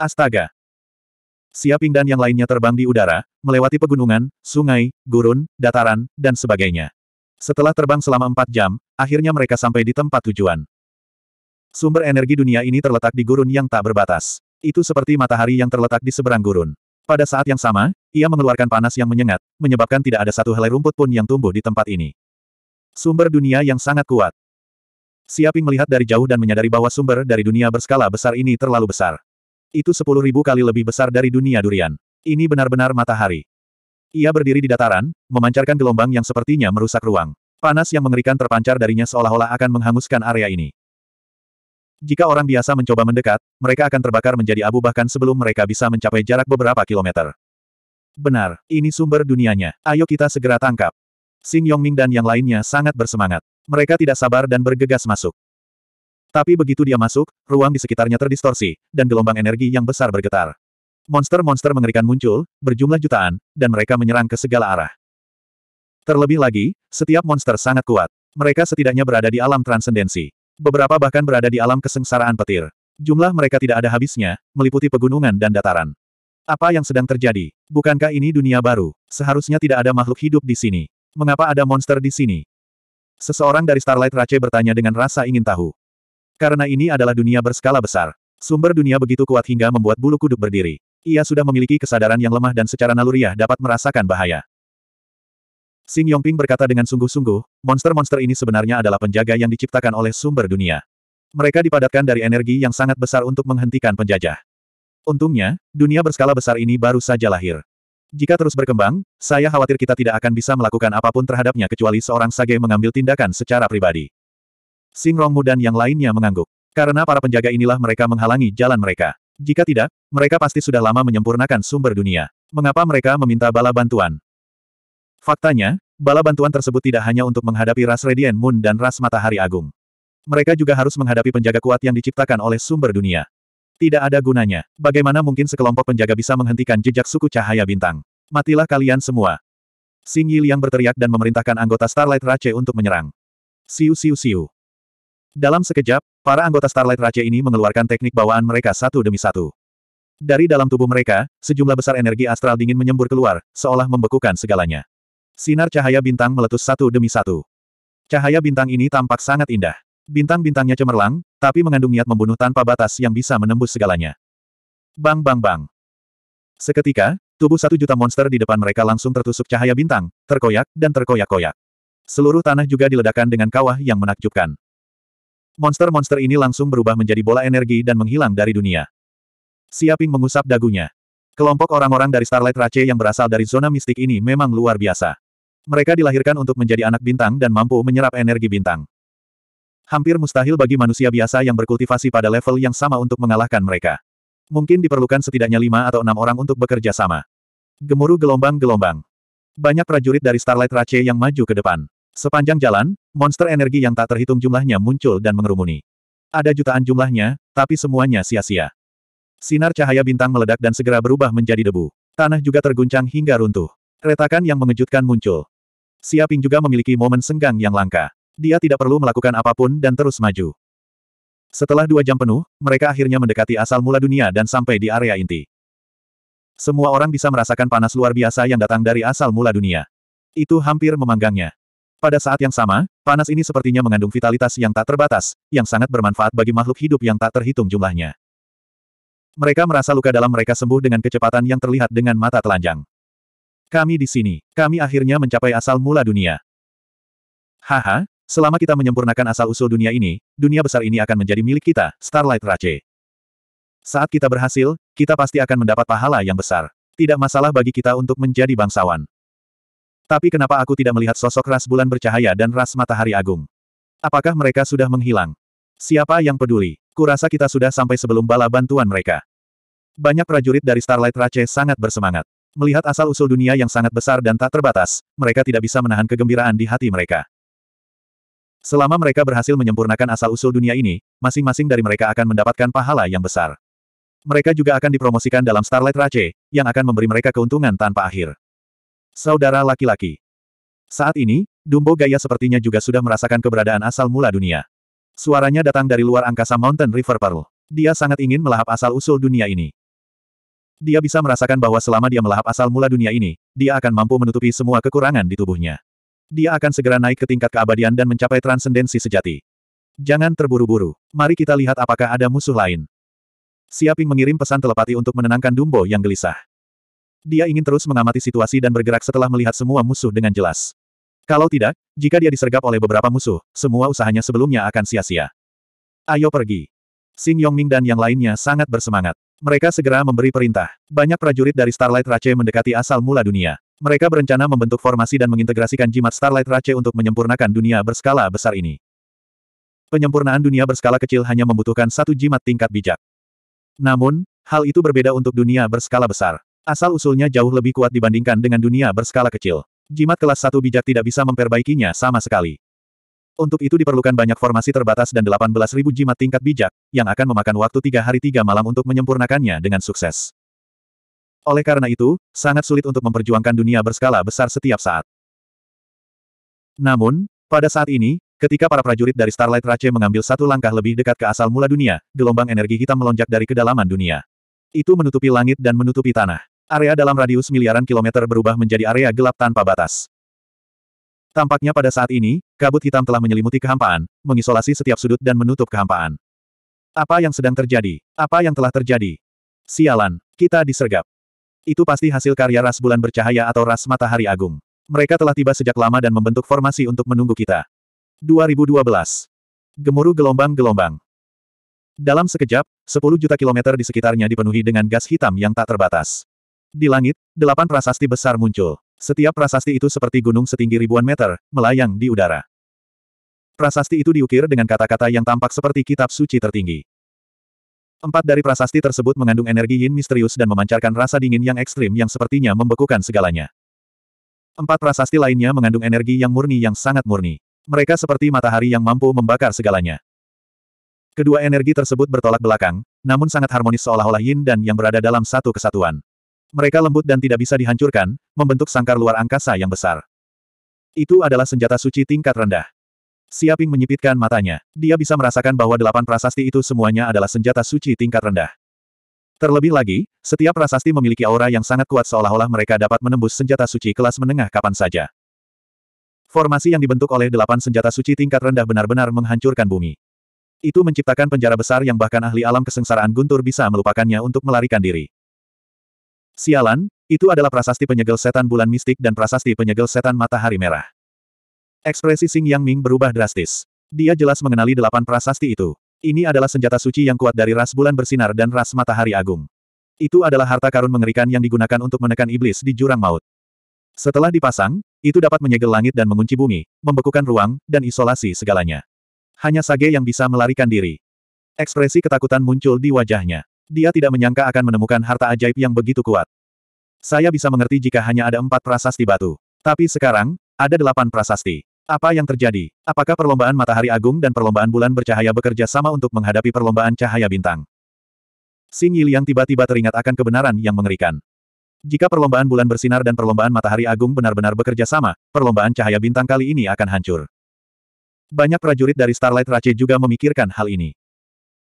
Astaga! Siaping dan yang lainnya terbang di udara, melewati pegunungan, sungai, gurun, dataran, dan sebagainya. Setelah terbang selama empat jam, akhirnya mereka sampai di tempat tujuan. Sumber energi dunia ini terletak di gurun yang tak berbatas. Itu seperti matahari yang terletak di seberang gurun. Pada saat yang sama, ia mengeluarkan panas yang menyengat, menyebabkan tidak ada satu helai rumput pun yang tumbuh di tempat ini. Sumber dunia yang sangat kuat. Siaping melihat dari jauh dan menyadari bahwa sumber dari dunia berskala besar ini terlalu besar. Itu sepuluh ribu kali lebih besar dari dunia durian. Ini benar-benar matahari. Ia berdiri di dataran, memancarkan gelombang yang sepertinya merusak ruang. Panas yang mengerikan terpancar darinya seolah-olah akan menghanguskan area ini. Jika orang biasa mencoba mendekat, mereka akan terbakar menjadi abu bahkan sebelum mereka bisa mencapai jarak beberapa kilometer. Benar, ini sumber dunianya. Ayo kita segera tangkap. Sing Yongming dan yang lainnya sangat bersemangat. Mereka tidak sabar dan bergegas masuk. Tapi begitu dia masuk, ruang di sekitarnya terdistorsi, dan gelombang energi yang besar bergetar. Monster-monster mengerikan muncul, berjumlah jutaan, dan mereka menyerang ke segala arah. Terlebih lagi, setiap monster sangat kuat. Mereka setidaknya berada di alam transendensi. Beberapa bahkan berada di alam kesengsaraan petir. Jumlah mereka tidak ada habisnya, meliputi pegunungan dan dataran. Apa yang sedang terjadi? Bukankah ini dunia baru? Seharusnya tidak ada makhluk hidup di sini. Mengapa ada monster di sini? Seseorang dari Starlight Rache bertanya dengan rasa ingin tahu. Karena ini adalah dunia berskala besar. Sumber dunia begitu kuat hingga membuat bulu kuduk berdiri. Ia sudah memiliki kesadaran yang lemah dan secara naluriah dapat merasakan bahaya. Sing Yongping berkata dengan sungguh-sungguh, monster-monster ini sebenarnya adalah penjaga yang diciptakan oleh sumber dunia. Mereka dipadatkan dari energi yang sangat besar untuk menghentikan penjajah. Untungnya, dunia berskala besar ini baru saja lahir. Jika terus berkembang, saya khawatir kita tidak akan bisa melakukan apapun terhadapnya kecuali seorang sage mengambil tindakan secara pribadi. Sing Rongmu dan yang lainnya mengangguk. Karena para penjaga inilah mereka menghalangi jalan mereka. Jika tidak, mereka pasti sudah lama menyempurnakan sumber dunia. Mengapa mereka meminta bala bantuan? Faktanya, bala bantuan tersebut tidak hanya untuk menghadapi ras Radiant Moon dan ras Matahari Agung. Mereka juga harus menghadapi penjaga kuat yang diciptakan oleh sumber dunia. Tidak ada gunanya. Bagaimana mungkin sekelompok penjaga bisa menghentikan jejak suku cahaya bintang? Matilah kalian semua. Sing Yiliang berteriak dan memerintahkan anggota Starlight Rache untuk menyerang. Siu siu siu. Dalam sekejap, para anggota Starlight Raja ini mengeluarkan teknik bawaan mereka satu demi satu. Dari dalam tubuh mereka, sejumlah besar energi astral dingin menyembur keluar, seolah membekukan segalanya. Sinar cahaya bintang meletus satu demi satu. Cahaya bintang ini tampak sangat indah. Bintang-bintangnya cemerlang, tapi mengandung niat membunuh tanpa batas yang bisa menembus segalanya. Bang bang bang. Seketika, tubuh satu juta monster di depan mereka langsung tertusuk cahaya bintang, terkoyak, dan terkoyak-koyak. Seluruh tanah juga diledakkan dengan kawah yang menakjubkan. Monster-monster ini langsung berubah menjadi bola energi dan menghilang dari dunia. Siaping mengusap dagunya. Kelompok orang-orang dari Starlight Race yang berasal dari zona mistik ini memang luar biasa. Mereka dilahirkan untuk menjadi anak bintang dan mampu menyerap energi bintang. Hampir mustahil bagi manusia biasa yang berkultivasi pada level yang sama untuk mengalahkan mereka. Mungkin diperlukan setidaknya lima atau enam orang untuk bekerja sama. Gemuruh gelombang-gelombang. Banyak prajurit dari Starlight Race yang maju ke depan. Sepanjang jalan, monster energi yang tak terhitung jumlahnya muncul dan mengerumuni. Ada jutaan jumlahnya, tapi semuanya sia-sia. Sinar cahaya bintang meledak dan segera berubah menjadi debu. Tanah juga terguncang hingga runtuh. Retakan yang mengejutkan muncul. Siaping juga memiliki momen senggang yang langka. Dia tidak perlu melakukan apapun dan terus maju. Setelah dua jam penuh, mereka akhirnya mendekati asal mula dunia dan sampai di area inti. Semua orang bisa merasakan panas luar biasa yang datang dari asal mula dunia. Itu hampir memanggangnya. Pada saat yang sama, panas ini sepertinya mengandung vitalitas yang tak terbatas, yang sangat bermanfaat bagi makhluk hidup yang tak terhitung jumlahnya. Mereka merasa luka dalam mereka sembuh dengan kecepatan yang terlihat dengan mata telanjang. Kami di sini, kami akhirnya mencapai asal mula dunia. Haha, selama kita menyempurnakan asal-usul dunia ini, dunia besar ini akan menjadi milik kita, Starlight Rache. Saat kita berhasil, kita pasti akan mendapat pahala yang besar. Tidak masalah bagi kita untuk menjadi bangsawan. Tapi kenapa aku tidak melihat sosok ras bulan bercahaya dan ras matahari agung? Apakah mereka sudah menghilang? Siapa yang peduli? Kurasa kita sudah sampai sebelum bala bantuan mereka. Banyak prajurit dari Starlight Race sangat bersemangat. Melihat asal-usul dunia yang sangat besar dan tak terbatas, mereka tidak bisa menahan kegembiraan di hati mereka. Selama mereka berhasil menyempurnakan asal-usul dunia ini, masing-masing dari mereka akan mendapatkan pahala yang besar. Mereka juga akan dipromosikan dalam Starlight Race yang akan memberi mereka keuntungan tanpa akhir. Saudara laki-laki. Saat ini, Dumbo Gaya sepertinya juga sudah merasakan keberadaan asal mula dunia. Suaranya datang dari luar angkasa Mountain River Pearl. Dia sangat ingin melahap asal-usul dunia ini. Dia bisa merasakan bahwa selama dia melahap asal mula dunia ini, dia akan mampu menutupi semua kekurangan di tubuhnya. Dia akan segera naik ke tingkat keabadian dan mencapai transendensi sejati. Jangan terburu-buru. Mari kita lihat apakah ada musuh lain. Siaping mengirim pesan telepati untuk menenangkan Dumbo yang gelisah. Dia ingin terus mengamati situasi dan bergerak setelah melihat semua musuh dengan jelas. Kalau tidak, jika dia disergap oleh beberapa musuh, semua usahanya sebelumnya akan sia-sia. Ayo pergi. Sing Yongming dan yang lainnya sangat bersemangat. Mereka segera memberi perintah. Banyak prajurit dari Starlight Rache mendekati asal mula dunia. Mereka berencana membentuk formasi dan mengintegrasikan jimat Starlight Rache untuk menyempurnakan dunia berskala besar ini. Penyempurnaan dunia berskala kecil hanya membutuhkan satu jimat tingkat bijak. Namun, hal itu berbeda untuk dunia berskala besar. Asal-usulnya jauh lebih kuat dibandingkan dengan dunia berskala kecil. Jimat kelas satu bijak tidak bisa memperbaikinya sama sekali. Untuk itu diperlukan banyak formasi terbatas dan 18.000 jimat tingkat bijak, yang akan memakan waktu tiga hari tiga malam untuk menyempurnakannya dengan sukses. Oleh karena itu, sangat sulit untuk memperjuangkan dunia berskala besar setiap saat. Namun, pada saat ini, ketika para prajurit dari Starlight Race mengambil satu langkah lebih dekat ke asal mula dunia, gelombang energi hitam melonjak dari kedalaman dunia. Itu menutupi langit dan menutupi tanah. Area dalam radius miliaran kilometer berubah menjadi area gelap tanpa batas. Tampaknya pada saat ini, kabut hitam telah menyelimuti kehampaan, mengisolasi setiap sudut dan menutup kehampaan. Apa yang sedang terjadi? Apa yang telah terjadi? Sialan, kita disergap. Itu pasti hasil karya ras bulan bercahaya atau ras matahari agung. Mereka telah tiba sejak lama dan membentuk formasi untuk menunggu kita. 2012. Gemuruh gelombang-gelombang. Dalam sekejap, 10 juta kilometer di sekitarnya dipenuhi dengan gas hitam yang tak terbatas. Di langit, delapan prasasti besar muncul. Setiap prasasti itu seperti gunung setinggi ribuan meter, melayang di udara. Prasasti itu diukir dengan kata-kata yang tampak seperti kitab suci tertinggi. Empat dari prasasti tersebut mengandung energi yin misterius dan memancarkan rasa dingin yang ekstrim yang sepertinya membekukan segalanya. Empat prasasti lainnya mengandung energi yang murni yang sangat murni. Mereka seperti matahari yang mampu membakar segalanya. Kedua energi tersebut bertolak belakang, namun sangat harmonis seolah-olah yin dan yang berada dalam satu kesatuan. Mereka lembut dan tidak bisa dihancurkan, membentuk sangkar luar angkasa yang besar. Itu adalah senjata suci tingkat rendah. Siaping menyipitkan matanya. Dia bisa merasakan bahwa delapan prasasti itu semuanya adalah senjata suci tingkat rendah. Terlebih lagi, setiap prasasti memiliki aura yang sangat kuat seolah-olah mereka dapat menembus senjata suci kelas menengah kapan saja. Formasi yang dibentuk oleh delapan senjata suci tingkat rendah benar-benar menghancurkan bumi. Itu menciptakan penjara besar yang bahkan ahli alam kesengsaraan guntur bisa melupakannya untuk melarikan diri. Sialan, itu adalah prasasti penyegel setan bulan mistik dan prasasti penyegel setan matahari merah. Ekspresi sing Yang Ming berubah drastis. Dia jelas mengenali delapan prasasti itu. Ini adalah senjata suci yang kuat dari ras bulan bersinar dan ras matahari agung. Itu adalah harta karun mengerikan yang digunakan untuk menekan iblis di jurang maut. Setelah dipasang, itu dapat menyegel langit dan mengunci bumi, membekukan ruang, dan isolasi segalanya. Hanya Sage yang bisa melarikan diri. Ekspresi ketakutan muncul di wajahnya. Dia tidak menyangka akan menemukan harta ajaib yang begitu kuat. Saya bisa mengerti jika hanya ada empat prasasti batu. Tapi sekarang, ada delapan prasasti. Apa yang terjadi? Apakah perlombaan matahari agung dan perlombaan bulan bercahaya bekerja sama untuk menghadapi perlombaan cahaya bintang? Sing yang tiba-tiba teringat akan kebenaran yang mengerikan. Jika perlombaan bulan bersinar dan perlombaan matahari agung benar-benar bekerja sama, perlombaan cahaya bintang kali ini akan hancur. Banyak prajurit dari Starlight Race juga memikirkan hal ini.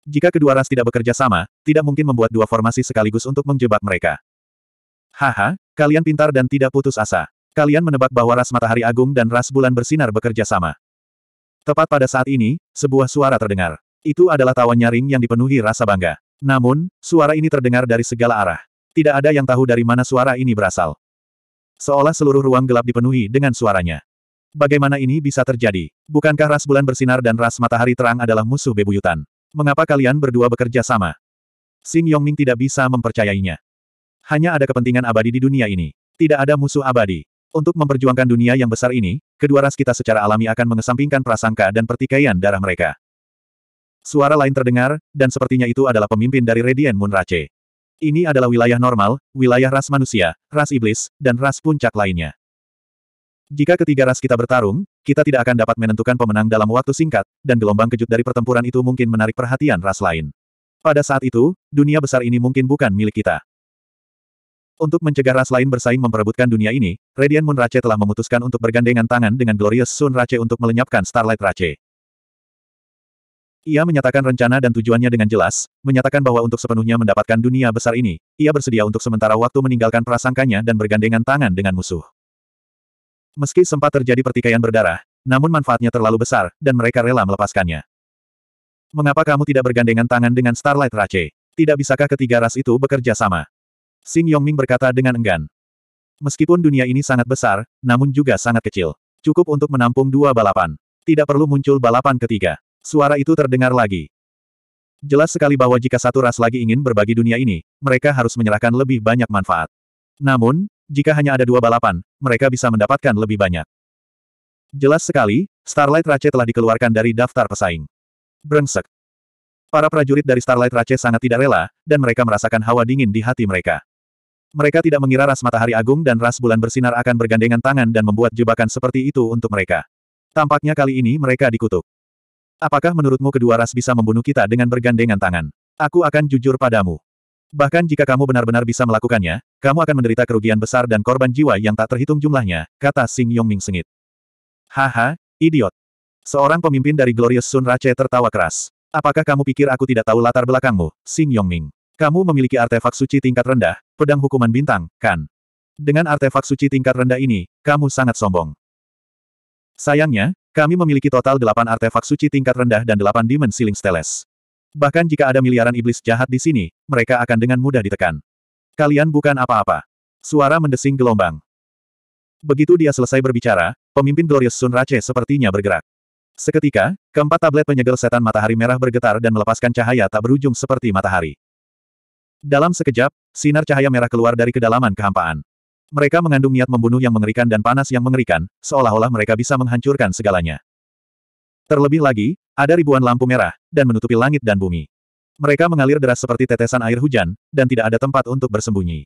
Jika kedua ras tidak bekerja sama, tidak mungkin membuat dua formasi sekaligus untuk menjebak mereka. Haha, kalian pintar dan tidak putus asa. Kalian menebak bahwa ras matahari agung dan ras bulan bersinar bekerja sama. Tepat pada saat ini, sebuah suara terdengar. Itu adalah tawa nyaring yang dipenuhi rasa bangga. Namun, suara ini terdengar dari segala arah. Tidak ada yang tahu dari mana suara ini berasal. Seolah seluruh ruang gelap dipenuhi dengan suaranya. Bagaimana ini bisa terjadi? Bukankah ras bulan bersinar dan ras matahari terang adalah musuh bebuyutan? Mengapa kalian berdua bekerja sama? Sing Yongming tidak bisa mempercayainya. Hanya ada kepentingan abadi di dunia ini. Tidak ada musuh abadi. Untuk memperjuangkan dunia yang besar ini, kedua ras kita secara alami akan mengesampingkan prasangka dan pertikaian darah mereka. Suara lain terdengar, dan sepertinya itu adalah pemimpin dari Radiant Moon Ini adalah wilayah normal, wilayah ras manusia, ras iblis, dan ras puncak lainnya. Jika ketiga ras kita bertarung, kita tidak akan dapat menentukan pemenang dalam waktu singkat, dan gelombang kejut dari pertempuran itu mungkin menarik perhatian ras lain. Pada saat itu, dunia besar ini mungkin bukan milik kita. Untuk mencegah ras lain bersaing memperebutkan dunia ini, Radiant Moon Rache telah memutuskan untuk bergandengan tangan dengan Glorious Sun Rache untuk melenyapkan Starlight Rache. Ia menyatakan rencana dan tujuannya dengan jelas, menyatakan bahwa untuk sepenuhnya mendapatkan dunia besar ini, ia bersedia untuk sementara waktu meninggalkan prasangkanya dan bergandengan tangan dengan musuh. Meski sempat terjadi pertikaian berdarah, namun manfaatnya terlalu besar, dan mereka rela melepaskannya. Mengapa kamu tidak bergandengan tangan dengan Starlight Rache? Tidak bisakah ketiga ras itu bekerja sama? Sing Yongming berkata dengan enggan. Meskipun dunia ini sangat besar, namun juga sangat kecil. Cukup untuk menampung dua balapan. Tidak perlu muncul balapan ketiga. Suara itu terdengar lagi. Jelas sekali bahwa jika satu ras lagi ingin berbagi dunia ini, mereka harus menyerahkan lebih banyak manfaat. Namun, jika hanya ada dua balapan, mereka bisa mendapatkan lebih banyak. Jelas sekali, Starlight Race telah dikeluarkan dari daftar pesaing. Brengsek. Para prajurit dari Starlight Race sangat tidak rela, dan mereka merasakan hawa dingin di hati mereka. Mereka tidak mengira ras matahari agung dan ras bulan bersinar akan bergandengan tangan dan membuat jebakan seperti itu untuk mereka. Tampaknya kali ini mereka dikutuk. Apakah menurutmu kedua ras bisa membunuh kita dengan bergandengan tangan? Aku akan jujur padamu. Bahkan jika kamu benar-benar bisa melakukannya, kamu akan menderita kerugian besar dan korban jiwa yang tak terhitung jumlahnya, kata Sing Yongming sengit. Haha, idiot. Seorang pemimpin dari Glorious Sun Rache tertawa keras. Apakah kamu pikir aku tidak tahu latar belakangmu, Sing Yongming? Kamu memiliki artefak suci tingkat rendah, pedang hukuman bintang, kan? Dengan artefak suci tingkat rendah ini, kamu sangat sombong. Sayangnya, kami memiliki total delapan artefak suci tingkat rendah dan delapan dimensi Siling Steles. Bahkan jika ada miliaran iblis jahat di sini, mereka akan dengan mudah ditekan. Kalian bukan apa-apa. Suara mendesing gelombang. Begitu dia selesai berbicara, pemimpin Glorious Sun Rache sepertinya bergerak. Seketika, keempat tablet penyegel setan matahari merah bergetar dan melepaskan cahaya tak berujung seperti matahari. Dalam sekejap, sinar cahaya merah keluar dari kedalaman kehampaan. Mereka mengandung niat membunuh yang mengerikan dan panas yang mengerikan, seolah-olah mereka bisa menghancurkan segalanya. Terlebih lagi, ada ribuan lampu merah, dan menutupi langit dan bumi. Mereka mengalir deras seperti tetesan air hujan, dan tidak ada tempat untuk bersembunyi.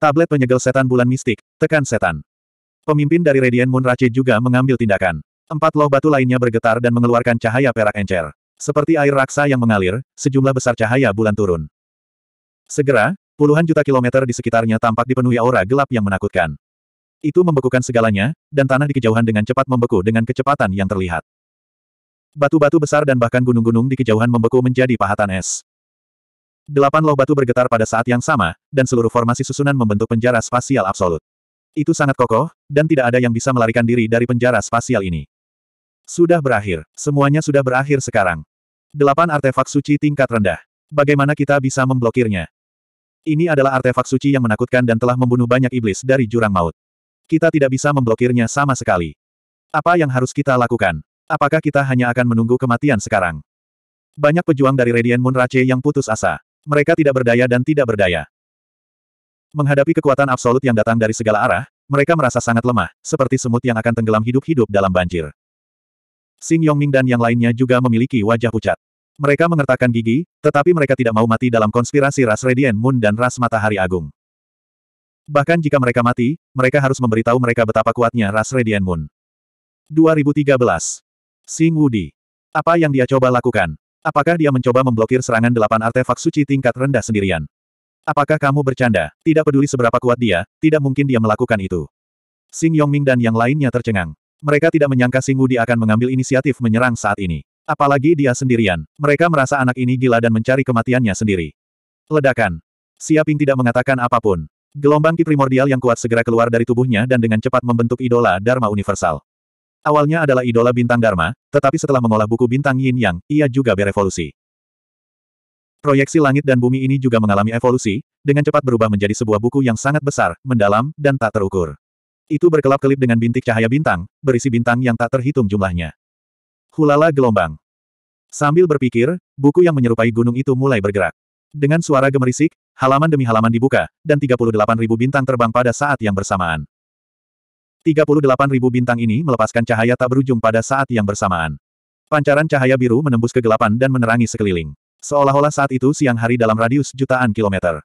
Tablet penyegel setan bulan mistik, tekan setan. Pemimpin dari Radiant Moon Rache juga mengambil tindakan. Empat loh batu lainnya bergetar dan mengeluarkan cahaya perak encer. Seperti air raksa yang mengalir, sejumlah besar cahaya bulan turun. Segera, puluhan juta kilometer di sekitarnya tampak dipenuhi aura gelap yang menakutkan. Itu membekukan segalanya, dan tanah di kejauhan dengan cepat membeku dengan kecepatan yang terlihat. Batu-batu besar dan bahkan gunung-gunung di kejauhan membeku menjadi pahatan es. Delapan loh batu bergetar pada saat yang sama, dan seluruh formasi susunan membentuk penjara spasial absolut. Itu sangat kokoh, dan tidak ada yang bisa melarikan diri dari penjara spasial ini. Sudah berakhir, semuanya sudah berakhir sekarang. Delapan artefak suci tingkat rendah. Bagaimana kita bisa memblokirnya? Ini adalah artefak suci yang menakutkan dan telah membunuh banyak iblis dari jurang maut. Kita tidak bisa memblokirnya sama sekali. Apa yang harus kita lakukan? Apakah kita hanya akan menunggu kematian sekarang? Banyak pejuang dari Radiant Moon Rache yang putus asa. Mereka tidak berdaya dan tidak berdaya. Menghadapi kekuatan absolut yang datang dari segala arah, mereka merasa sangat lemah, seperti semut yang akan tenggelam hidup-hidup dalam banjir. Sing Yongming dan yang lainnya juga memiliki wajah pucat. Mereka mengertakkan gigi, tetapi mereka tidak mau mati dalam konspirasi ras Radiant Moon dan ras Matahari Agung. Bahkan jika mereka mati, mereka harus memberitahu mereka betapa kuatnya ras Radiant Moon. 2013 Sing Wudi. Apa yang dia coba lakukan? Apakah dia mencoba memblokir serangan delapan artefak suci tingkat rendah sendirian? Apakah kamu bercanda? Tidak peduli seberapa kuat dia, tidak mungkin dia melakukan itu. Sing Yongming dan yang lainnya tercengang. Mereka tidak menyangka Sing Wudi akan mengambil inisiatif menyerang saat ini. Apalagi dia sendirian. Mereka merasa anak ini gila dan mencari kematiannya sendiri. Ledakan. Siaping tidak mengatakan apapun. Gelombang ki primordial yang kuat segera keluar dari tubuhnya dan dengan cepat membentuk idola Dharma Universal. Awalnya adalah idola bintang Dharma, tetapi setelah mengolah buku bintang Yin Yang, ia juga berevolusi. Proyeksi langit dan bumi ini juga mengalami evolusi, dengan cepat berubah menjadi sebuah buku yang sangat besar, mendalam, dan tak terukur. Itu berkelap-kelip dengan bintik cahaya bintang, berisi bintang yang tak terhitung jumlahnya. Hulala gelombang. Sambil berpikir, buku yang menyerupai gunung itu mulai bergerak. Dengan suara gemerisik, halaman demi halaman dibuka, dan 38.000 bintang terbang pada saat yang bersamaan. 38.000 bintang ini melepaskan cahaya tak berujung pada saat yang bersamaan. Pancaran cahaya biru menembus kegelapan dan menerangi sekeliling. Seolah-olah saat itu siang hari dalam radius jutaan kilometer.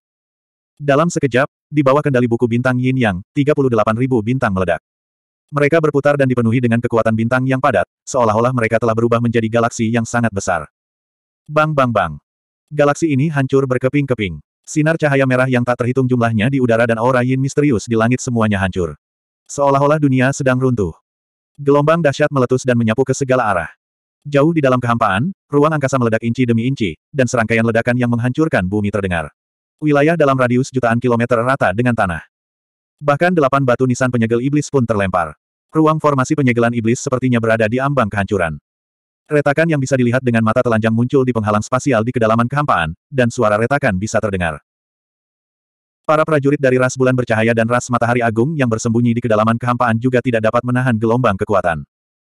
Dalam sekejap, di bawah kendali buku bintang Yin Yang, ribu bintang meledak. Mereka berputar dan dipenuhi dengan kekuatan bintang yang padat, seolah-olah mereka telah berubah menjadi galaksi yang sangat besar. Bang bang bang. Galaksi ini hancur berkeping-keping. Sinar cahaya merah yang tak terhitung jumlahnya di udara dan aura yin misterius di langit semuanya hancur. Seolah-olah dunia sedang runtuh. Gelombang dahsyat meletus dan menyapu ke segala arah. Jauh di dalam kehampaan, ruang angkasa meledak inci demi inci, dan serangkaian ledakan yang menghancurkan bumi terdengar. Wilayah dalam radius jutaan kilometer rata dengan tanah. Bahkan delapan batu nisan penyegel iblis pun terlempar. Ruang formasi penyegelan iblis sepertinya berada di ambang kehancuran. Retakan yang bisa dilihat dengan mata telanjang muncul di penghalang spasial di kedalaman kehampaan, dan suara retakan bisa terdengar. Para prajurit dari ras bulan bercahaya dan ras matahari agung yang bersembunyi di kedalaman kehampaan juga tidak dapat menahan gelombang kekuatan.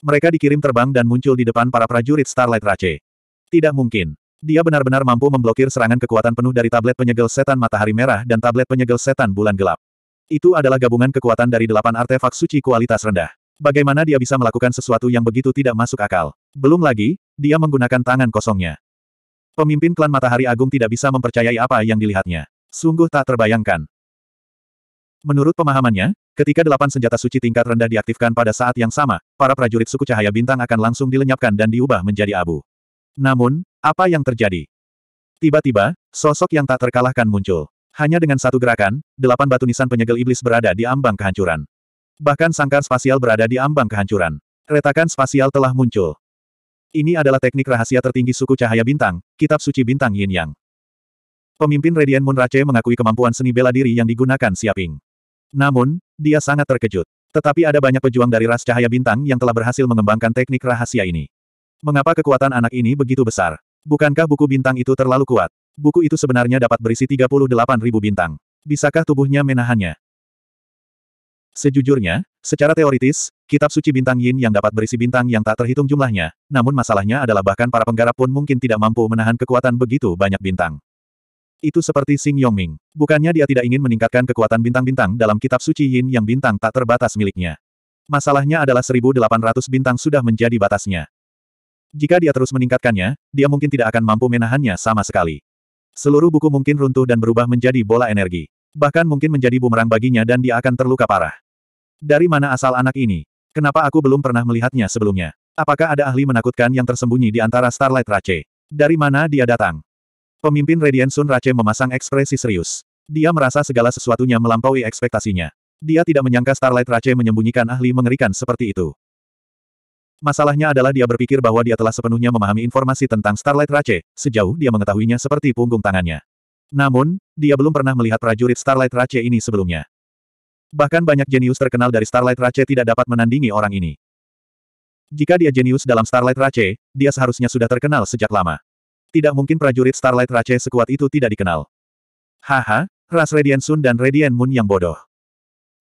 Mereka dikirim terbang dan muncul di depan para prajurit Starlight Rache. Tidak mungkin. Dia benar-benar mampu memblokir serangan kekuatan penuh dari tablet penyegel setan matahari merah dan tablet penyegel setan bulan gelap. Itu adalah gabungan kekuatan dari delapan artefak suci kualitas rendah. Bagaimana dia bisa melakukan sesuatu yang begitu tidak masuk akal? Belum lagi, dia menggunakan tangan kosongnya. Pemimpin klan Matahari Agung tidak bisa mempercayai apa yang dilihatnya. Sungguh tak terbayangkan. Menurut pemahamannya, ketika delapan senjata suci tingkat rendah diaktifkan pada saat yang sama, para prajurit suku cahaya bintang akan langsung dilenyapkan dan diubah menjadi abu. Namun, apa yang terjadi? Tiba-tiba, sosok yang tak terkalahkan muncul. Hanya dengan satu gerakan, delapan batu nisan penyegel iblis berada di ambang kehancuran. Bahkan sangkar spasial berada di ambang kehancuran. Retakan spasial telah muncul. Ini adalah teknik rahasia tertinggi suku cahaya bintang, kitab suci bintang yin yang. Pemimpin Radiant Munrace mengakui kemampuan seni bela diri yang digunakan Siaping. Namun, dia sangat terkejut. Tetapi ada banyak pejuang dari ras cahaya bintang yang telah berhasil mengembangkan teknik rahasia ini. Mengapa kekuatan anak ini begitu besar? Bukankah buku bintang itu terlalu kuat? Buku itu sebenarnya dapat berisi 38.000 bintang. Bisakah tubuhnya menahannya? Sejujurnya, secara teoritis, kitab suci bintang yin yang dapat berisi bintang yang tak terhitung jumlahnya, namun masalahnya adalah bahkan para penggarap pun mungkin tidak mampu menahan kekuatan begitu banyak bintang. Itu seperti Xing Yongming. Bukannya dia tidak ingin meningkatkan kekuatan bintang-bintang dalam kitab suci Yin yang bintang tak terbatas miliknya. Masalahnya adalah 1800 bintang sudah menjadi batasnya. Jika dia terus meningkatkannya, dia mungkin tidak akan mampu menahannya sama sekali. Seluruh buku mungkin runtuh dan berubah menjadi bola energi. Bahkan mungkin menjadi bumerang baginya dan dia akan terluka parah. Dari mana asal anak ini? Kenapa aku belum pernah melihatnya sebelumnya? Apakah ada ahli menakutkan yang tersembunyi di antara Starlight Rache? Dari mana dia datang? Pemimpin Radiant Sun Rache memasang ekspresi serius. Dia merasa segala sesuatunya melampaui ekspektasinya. Dia tidak menyangka Starlight Rache menyembunyikan ahli mengerikan seperti itu. Masalahnya adalah dia berpikir bahwa dia telah sepenuhnya memahami informasi tentang Starlight Rache, sejauh dia mengetahuinya seperti punggung tangannya. Namun, dia belum pernah melihat prajurit Starlight Rache ini sebelumnya. Bahkan banyak jenius terkenal dari Starlight Rache tidak dapat menandingi orang ini. Jika dia jenius dalam Starlight Rache, dia seharusnya sudah terkenal sejak lama. Tidak mungkin prajurit Starlight Rache sekuat itu tidak dikenal. Haha, ras Radian Sun dan Radian Moon yang bodoh.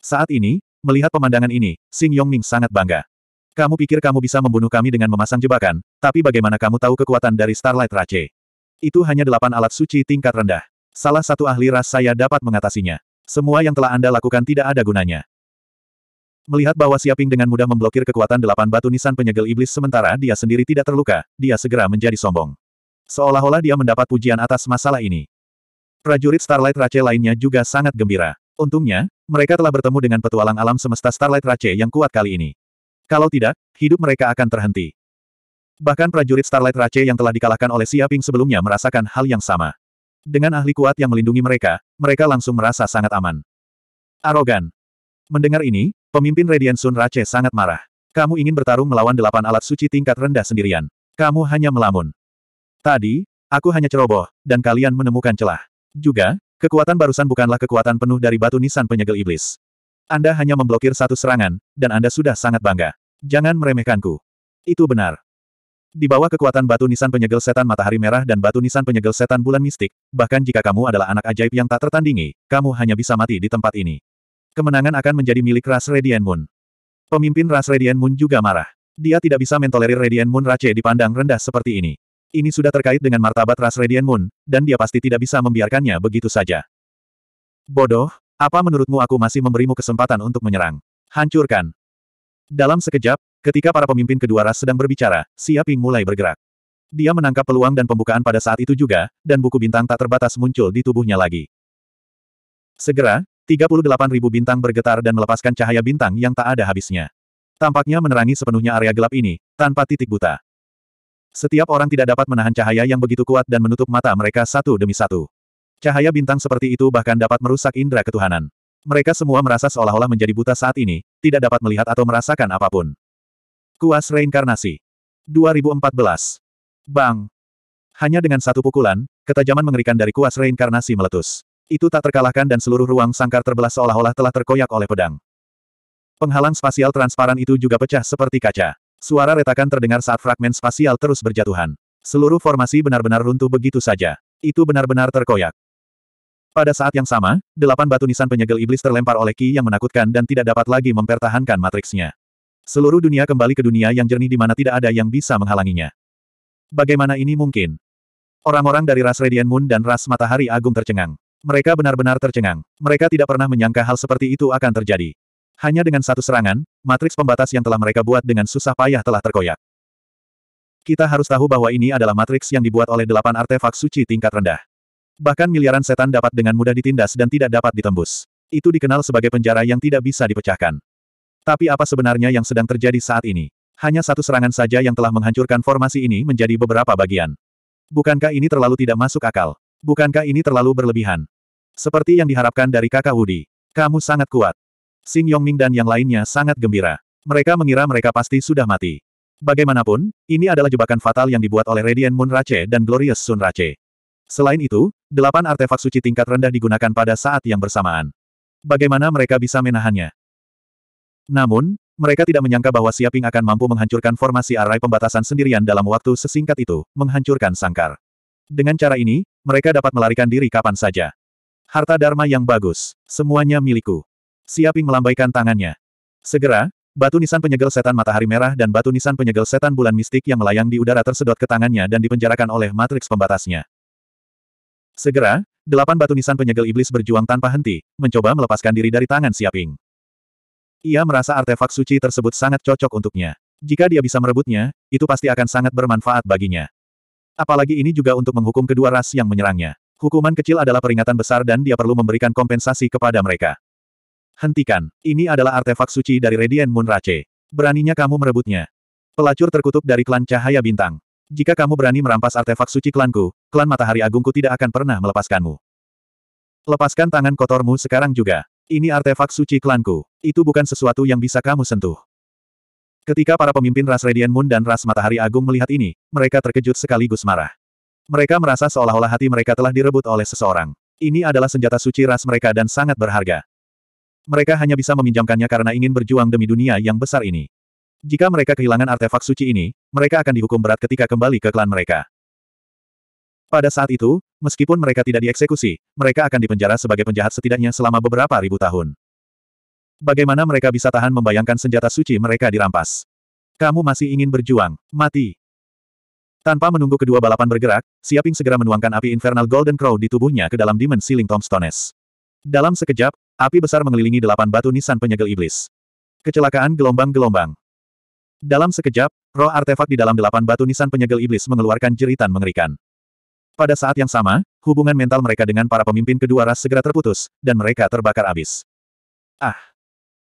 Saat ini, melihat pemandangan ini, Sing Yongming sangat bangga. Kamu pikir kamu bisa membunuh kami dengan memasang jebakan, tapi bagaimana kamu tahu kekuatan dari Starlight Rache? Itu hanya delapan alat suci tingkat rendah. Salah satu ahli ras saya dapat mengatasinya. Semua yang telah Anda lakukan tidak ada gunanya. Melihat bahwa Siaping dengan mudah memblokir kekuatan delapan batu nisan penyegel iblis sementara dia sendiri tidak terluka, dia segera menjadi sombong. Seolah-olah dia mendapat pujian atas masalah ini. Prajurit Starlight Rache lainnya juga sangat gembira. Untungnya, mereka telah bertemu dengan petualang alam semesta Starlight Rache yang kuat kali ini. Kalau tidak, hidup mereka akan terhenti. Bahkan prajurit Starlight Rache yang telah dikalahkan oleh Siaping sebelumnya merasakan hal yang sama. Dengan ahli kuat yang melindungi mereka, mereka langsung merasa sangat aman. Arogan. Mendengar ini, pemimpin Radiant Sun Rache sangat marah. Kamu ingin bertarung melawan delapan alat suci tingkat rendah sendirian. Kamu hanya melamun. Tadi, aku hanya ceroboh, dan kalian menemukan celah. Juga, kekuatan barusan bukanlah kekuatan penuh dari batu nisan penyegel iblis. Anda hanya memblokir satu serangan, dan Anda sudah sangat bangga. Jangan meremehkanku. Itu benar. Di bawah kekuatan batu nisan penyegel setan matahari merah dan batu nisan penyegel setan bulan mistik, bahkan jika kamu adalah anak ajaib yang tak tertandingi, kamu hanya bisa mati di tempat ini. Kemenangan akan menjadi milik ras Radiant Moon. Pemimpin ras Radiant Moon juga marah. Dia tidak bisa mentolerir Radiant Moon Rache dipandang rendah seperti ini. Ini sudah terkait dengan martabat ras Radiant Moon, dan dia pasti tidak bisa membiarkannya begitu saja. Bodoh, apa menurutmu aku masih memberimu kesempatan untuk menyerang? Hancurkan. Dalam sekejap, ketika para pemimpin kedua ras sedang berbicara, Siaping mulai bergerak. Dia menangkap peluang dan pembukaan pada saat itu juga, dan buku bintang tak terbatas muncul di tubuhnya lagi. Segera, 38.000 bintang bergetar dan melepaskan cahaya bintang yang tak ada habisnya. Tampaknya menerangi sepenuhnya area gelap ini, tanpa titik buta. Setiap orang tidak dapat menahan cahaya yang begitu kuat dan menutup mata mereka satu demi satu. Cahaya bintang seperti itu bahkan dapat merusak indera ketuhanan. Mereka semua merasa seolah-olah menjadi buta saat ini, tidak dapat melihat atau merasakan apapun. Kuas Reinkarnasi 2014 Bang! Hanya dengan satu pukulan, ketajaman mengerikan dari kuas reinkarnasi meletus. Itu tak terkalahkan dan seluruh ruang sangkar terbelah seolah-olah telah terkoyak oleh pedang. Penghalang spasial transparan itu juga pecah seperti kaca. Suara retakan terdengar saat fragmen spasial terus berjatuhan. Seluruh formasi benar-benar runtuh begitu saja. Itu benar-benar terkoyak. Pada saat yang sama, delapan batu nisan penyegel iblis terlempar oleh Ki yang menakutkan dan tidak dapat lagi mempertahankan matriksnya. Seluruh dunia kembali ke dunia yang jernih di mana tidak ada yang bisa menghalanginya. Bagaimana ini mungkin? Orang-orang dari ras Radiant Moon dan ras Matahari Agung tercengang. Mereka benar-benar tercengang. Mereka tidak pernah menyangka hal seperti itu akan terjadi. Hanya dengan satu serangan, matriks pembatas yang telah mereka buat dengan susah payah telah terkoyak. Kita harus tahu bahwa ini adalah matriks yang dibuat oleh delapan artefak suci tingkat rendah. Bahkan miliaran setan dapat dengan mudah ditindas dan tidak dapat ditembus. Itu dikenal sebagai penjara yang tidak bisa dipecahkan. Tapi apa sebenarnya yang sedang terjadi saat ini? Hanya satu serangan saja yang telah menghancurkan formasi ini menjadi beberapa bagian. Bukankah ini terlalu tidak masuk akal? Bukankah ini terlalu berlebihan? Seperti yang diharapkan dari kakak Wudi. Kamu sangat kuat. Xing Yongming dan yang lainnya sangat gembira. Mereka mengira mereka pasti sudah mati. Bagaimanapun, ini adalah jebakan fatal yang dibuat oleh Radiant Moon Rache dan Glorious Sun Rache. Selain itu, delapan artefak suci tingkat rendah digunakan pada saat yang bersamaan. Bagaimana mereka bisa menahannya? Namun, mereka tidak menyangka bahwa Siaping akan mampu menghancurkan formasi array pembatasan sendirian dalam waktu sesingkat itu, menghancurkan sangkar. Dengan cara ini, mereka dapat melarikan diri kapan saja. Harta Dharma yang bagus, semuanya milikku. Siaping melambaikan tangannya. Segera, batu nisan penyegel setan matahari merah dan batu nisan penyegel setan bulan mistik yang melayang di udara tersedot ke tangannya dan dipenjarakan oleh matriks pembatasnya. Segera, delapan batu nisan penyegel iblis berjuang tanpa henti, mencoba melepaskan diri dari tangan Siaping. Ia merasa artefak suci tersebut sangat cocok untuknya. Jika dia bisa merebutnya, itu pasti akan sangat bermanfaat baginya. Apalagi ini juga untuk menghukum kedua ras yang menyerangnya. Hukuman kecil adalah peringatan besar dan dia perlu memberikan kompensasi kepada mereka. Hentikan, ini adalah artefak suci dari Radian Moon Beraninya kamu merebutnya. Pelacur terkutuk dari klan Cahaya Bintang. Jika kamu berani merampas artefak suci klanku, klan Matahari Agungku tidak akan pernah melepaskanmu. Lepaskan tangan kotormu sekarang juga. Ini artefak suci klanku. Itu bukan sesuatu yang bisa kamu sentuh. Ketika para pemimpin ras Radian Moon dan ras Matahari Agung melihat ini, mereka terkejut sekaligus marah. Mereka merasa seolah-olah hati mereka telah direbut oleh seseorang. Ini adalah senjata suci ras mereka dan sangat berharga. Mereka hanya bisa meminjamkannya karena ingin berjuang demi dunia yang besar ini. Jika mereka kehilangan artefak suci ini, mereka akan dihukum berat ketika kembali ke klan mereka. Pada saat itu, meskipun mereka tidak dieksekusi, mereka akan dipenjara sebagai penjahat setidaknya selama beberapa ribu tahun. Bagaimana mereka bisa tahan membayangkan senjata suci mereka dirampas? Kamu masih ingin berjuang, mati. Tanpa menunggu kedua balapan bergerak, Siaping segera menuangkan api Infernal Golden Crow di tubuhnya ke dalam Demon ling Tombstones. Dalam sekejap, Api besar mengelilingi delapan batu nisan penyegel iblis. Kecelakaan gelombang-gelombang. Dalam sekejap, roh artefak di dalam delapan batu nisan penyegel iblis mengeluarkan jeritan mengerikan. Pada saat yang sama, hubungan mental mereka dengan para pemimpin kedua ras segera terputus, dan mereka terbakar abis. Ah!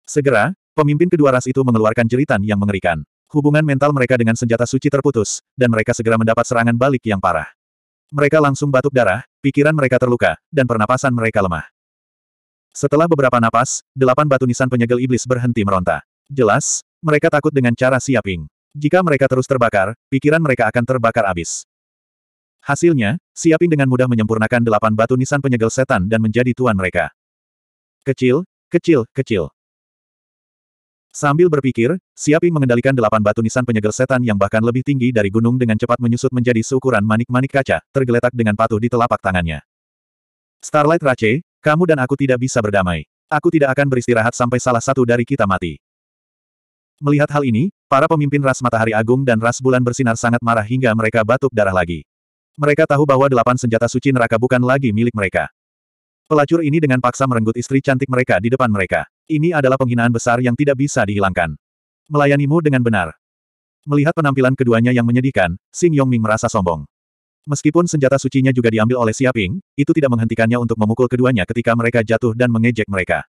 Segera, pemimpin kedua ras itu mengeluarkan jeritan yang mengerikan. Hubungan mental mereka dengan senjata suci terputus, dan mereka segera mendapat serangan balik yang parah. Mereka langsung batuk darah, pikiran mereka terluka, dan pernapasan mereka lemah. Setelah beberapa napas, delapan batu nisan penyegel iblis berhenti meronta. Jelas, mereka takut dengan cara siaping. Jika mereka terus terbakar, pikiran mereka akan terbakar abis. Hasilnya, siaping dengan mudah menyempurnakan delapan batu nisan penyegel setan dan menjadi tuan mereka. Kecil, kecil, kecil. Sambil berpikir, Siaping mengendalikan delapan batu nisan penyegel setan yang bahkan lebih tinggi dari gunung dengan cepat menyusut menjadi seukuran manik-manik kaca, tergeletak dengan patuh di telapak tangannya. Starlight Rache, kamu dan aku tidak bisa berdamai. Aku tidak akan beristirahat sampai salah satu dari kita mati. Melihat hal ini, para pemimpin ras matahari agung dan ras bulan bersinar sangat marah hingga mereka batuk darah lagi. Mereka tahu bahwa delapan senjata suci neraka bukan lagi milik mereka. Pelacur ini dengan paksa merenggut istri cantik mereka di depan mereka. Ini adalah penghinaan besar yang tidak bisa dihilangkan. Melayanimu dengan benar. Melihat penampilan keduanya yang menyedihkan, Sing Yongming merasa sombong. Meskipun senjata sucinya juga diambil oleh Siaping, itu tidak menghentikannya untuk memukul keduanya ketika mereka jatuh dan mengejek mereka.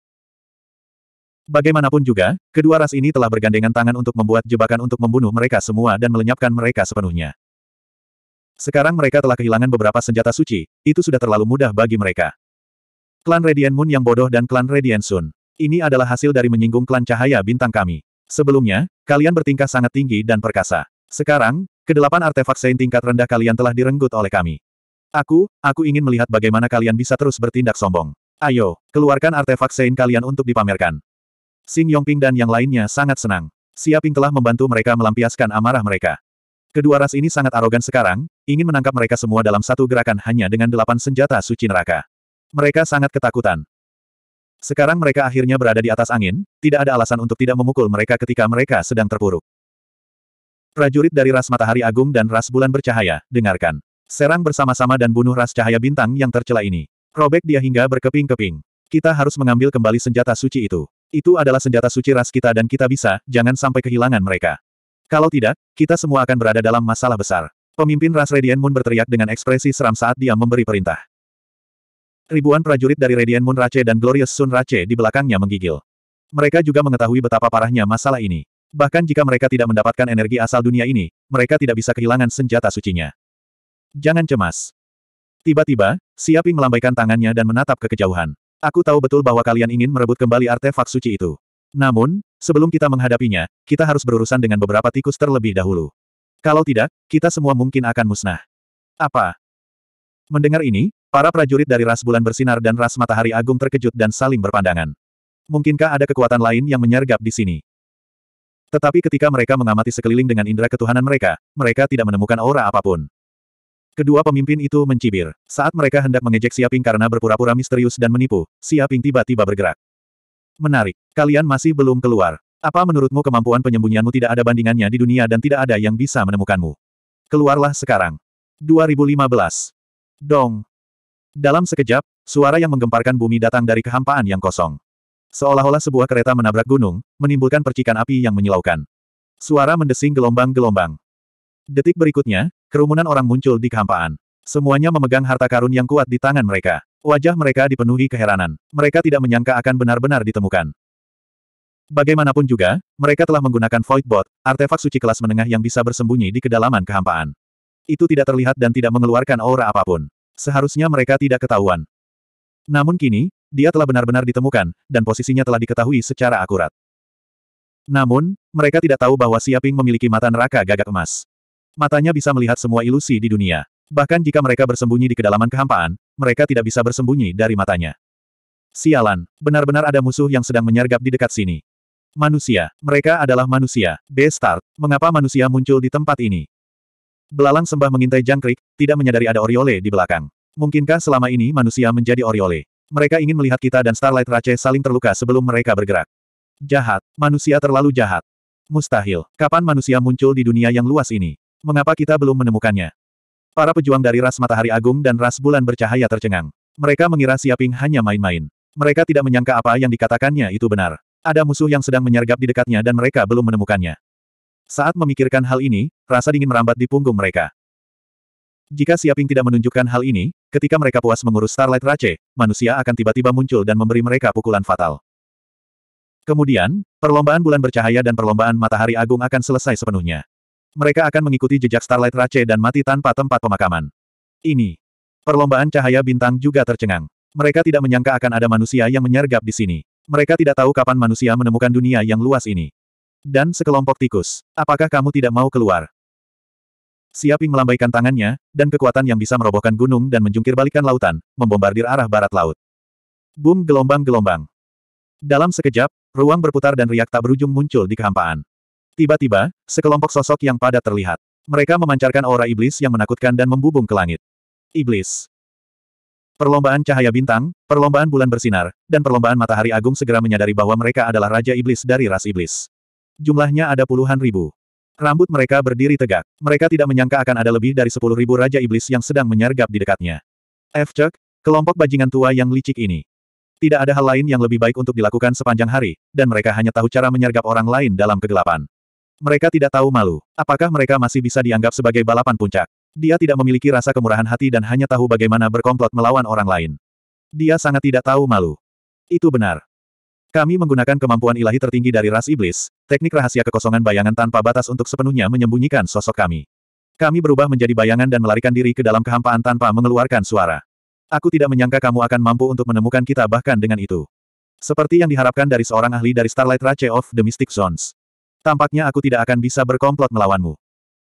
Bagaimanapun juga, kedua ras ini telah bergandengan tangan untuk membuat jebakan untuk membunuh mereka semua dan melenyapkan mereka sepenuhnya. Sekarang mereka telah kehilangan beberapa senjata suci, itu sudah terlalu mudah bagi mereka. Klan Radiant Moon yang bodoh dan klan Radiant Sun. Ini adalah hasil dari menyinggung klan cahaya bintang kami. Sebelumnya, kalian bertingkah sangat tinggi dan perkasa. Sekarang, Kedelapan artefak saint tingkat rendah kalian telah direnggut oleh kami. Aku, aku ingin melihat bagaimana kalian bisa terus bertindak sombong. Ayo, keluarkan artefak saint kalian untuk dipamerkan. Sing Yongping dan yang lainnya sangat senang. Siaping telah membantu mereka melampiaskan amarah mereka. Kedua ras ini sangat arogan sekarang, ingin menangkap mereka semua dalam satu gerakan hanya dengan delapan senjata suci neraka. Mereka sangat ketakutan. Sekarang mereka akhirnya berada di atas angin, tidak ada alasan untuk tidak memukul mereka ketika mereka sedang terpuruk. Prajurit dari ras matahari agung dan ras bulan bercahaya, dengarkan. Serang bersama-sama dan bunuh ras cahaya bintang yang tercela ini. Robek dia hingga berkeping-keping. Kita harus mengambil kembali senjata suci itu. Itu adalah senjata suci ras kita dan kita bisa, jangan sampai kehilangan mereka. Kalau tidak, kita semua akan berada dalam masalah besar. Pemimpin ras Radiant Moon berteriak dengan ekspresi seram saat dia memberi perintah. Ribuan prajurit dari Radiant Moon Rache dan Glorious Sun Rache di belakangnya menggigil. Mereka juga mengetahui betapa parahnya masalah ini. Bahkan jika mereka tidak mendapatkan energi asal dunia ini, mereka tidak bisa kehilangan senjata sucinya. Jangan cemas. Tiba-tiba, Siaping melambaikan tangannya dan menatap ke kejauhan. Aku tahu betul bahwa kalian ingin merebut kembali artefak suci itu. Namun, sebelum kita menghadapinya, kita harus berurusan dengan beberapa tikus terlebih dahulu. Kalau tidak, kita semua mungkin akan musnah. Apa? Mendengar ini, para prajurit dari ras bulan bersinar dan ras matahari agung terkejut dan saling berpandangan. Mungkinkah ada kekuatan lain yang menyergap di sini? Tetapi ketika mereka mengamati sekeliling dengan indera ketuhanan mereka, mereka tidak menemukan aura apapun. Kedua pemimpin itu mencibir. Saat mereka hendak mengejek Siaping karena berpura-pura misterius dan menipu, Siaping tiba-tiba bergerak. Menarik. Kalian masih belum keluar. Apa menurutmu kemampuan penyembunyianmu tidak ada bandingannya di dunia dan tidak ada yang bisa menemukanmu? Keluarlah sekarang. 2015. Dong. Dalam sekejap, suara yang menggemparkan bumi datang dari kehampaan yang kosong. Seolah-olah sebuah kereta menabrak gunung, menimbulkan percikan api yang menyilaukan. Suara mendesing gelombang-gelombang. Detik berikutnya, kerumunan orang muncul di kehampaan. Semuanya memegang harta karun yang kuat di tangan mereka. Wajah mereka dipenuhi keheranan. Mereka tidak menyangka akan benar-benar ditemukan. Bagaimanapun juga, mereka telah menggunakan Void Bot, artefak suci kelas menengah yang bisa bersembunyi di kedalaman kehampaan. Itu tidak terlihat dan tidak mengeluarkan aura apapun. Seharusnya mereka tidak ketahuan. Namun kini, dia telah benar-benar ditemukan, dan posisinya telah diketahui secara akurat. Namun, mereka tidak tahu bahwa Siaping memiliki mata neraka gagak emas. Matanya bisa melihat semua ilusi di dunia. Bahkan jika mereka bersembunyi di kedalaman kehampaan, mereka tidak bisa bersembunyi dari matanya. Sialan, benar-benar ada musuh yang sedang menyergap di dekat sini. Manusia, mereka adalah manusia. Bestart, mengapa manusia muncul di tempat ini? Belalang sembah mengintai jangkrik, tidak menyadari ada Oriole di belakang. Mungkinkah selama ini manusia menjadi Oriole? Mereka ingin melihat kita dan Starlight Rac'e saling terluka sebelum mereka bergerak. Jahat. Manusia terlalu jahat. Mustahil. Kapan manusia muncul di dunia yang luas ini? Mengapa kita belum menemukannya? Para pejuang dari ras matahari agung dan ras bulan bercahaya tercengang. Mereka mengira Siaping hanya main-main. Mereka tidak menyangka apa yang dikatakannya itu benar. Ada musuh yang sedang menyergap di dekatnya dan mereka belum menemukannya. Saat memikirkan hal ini, rasa dingin merambat di punggung mereka. Jika Siaping tidak menunjukkan hal ini, Ketika mereka puas mengurus Starlight Rache, manusia akan tiba-tiba muncul dan memberi mereka pukulan fatal. Kemudian, perlombaan bulan bercahaya dan perlombaan matahari agung akan selesai sepenuhnya. Mereka akan mengikuti jejak Starlight Rache dan mati tanpa tempat pemakaman. Ini. Perlombaan cahaya bintang juga tercengang. Mereka tidak menyangka akan ada manusia yang menyergap di sini. Mereka tidak tahu kapan manusia menemukan dunia yang luas ini. Dan sekelompok tikus, apakah kamu tidak mau keluar? Siaping melambaikan tangannya, dan kekuatan yang bisa merobohkan gunung dan menjungkir balikan lautan, membombardir arah barat laut. Boom gelombang-gelombang. Dalam sekejap, ruang berputar dan riak tak berujung muncul di kehampaan. Tiba-tiba, sekelompok sosok yang padat terlihat. Mereka memancarkan aura iblis yang menakutkan dan membubung ke langit. Iblis. Perlombaan cahaya bintang, perlombaan bulan bersinar, dan perlombaan matahari agung segera menyadari bahwa mereka adalah raja iblis dari ras iblis. Jumlahnya ada puluhan ribu. Rambut mereka berdiri tegak. Mereka tidak menyangka akan ada lebih dari sepuluh ribu Raja Iblis yang sedang menyergap di dekatnya. Efcek, kelompok bajingan tua yang licik ini. Tidak ada hal lain yang lebih baik untuk dilakukan sepanjang hari, dan mereka hanya tahu cara menyergap orang lain dalam kegelapan. Mereka tidak tahu malu. Apakah mereka masih bisa dianggap sebagai balapan puncak? Dia tidak memiliki rasa kemurahan hati dan hanya tahu bagaimana berkomplot melawan orang lain. Dia sangat tidak tahu malu. Itu benar. Kami menggunakan kemampuan ilahi tertinggi dari ras iblis, teknik rahasia kekosongan bayangan tanpa batas untuk sepenuhnya menyembunyikan sosok kami. Kami berubah menjadi bayangan dan melarikan diri ke dalam kehampaan tanpa mengeluarkan suara. Aku tidak menyangka kamu akan mampu untuk menemukan kita bahkan dengan itu. Seperti yang diharapkan dari seorang ahli dari Starlight Rache of the Mystic Zones. Tampaknya aku tidak akan bisa berkomplot melawanmu.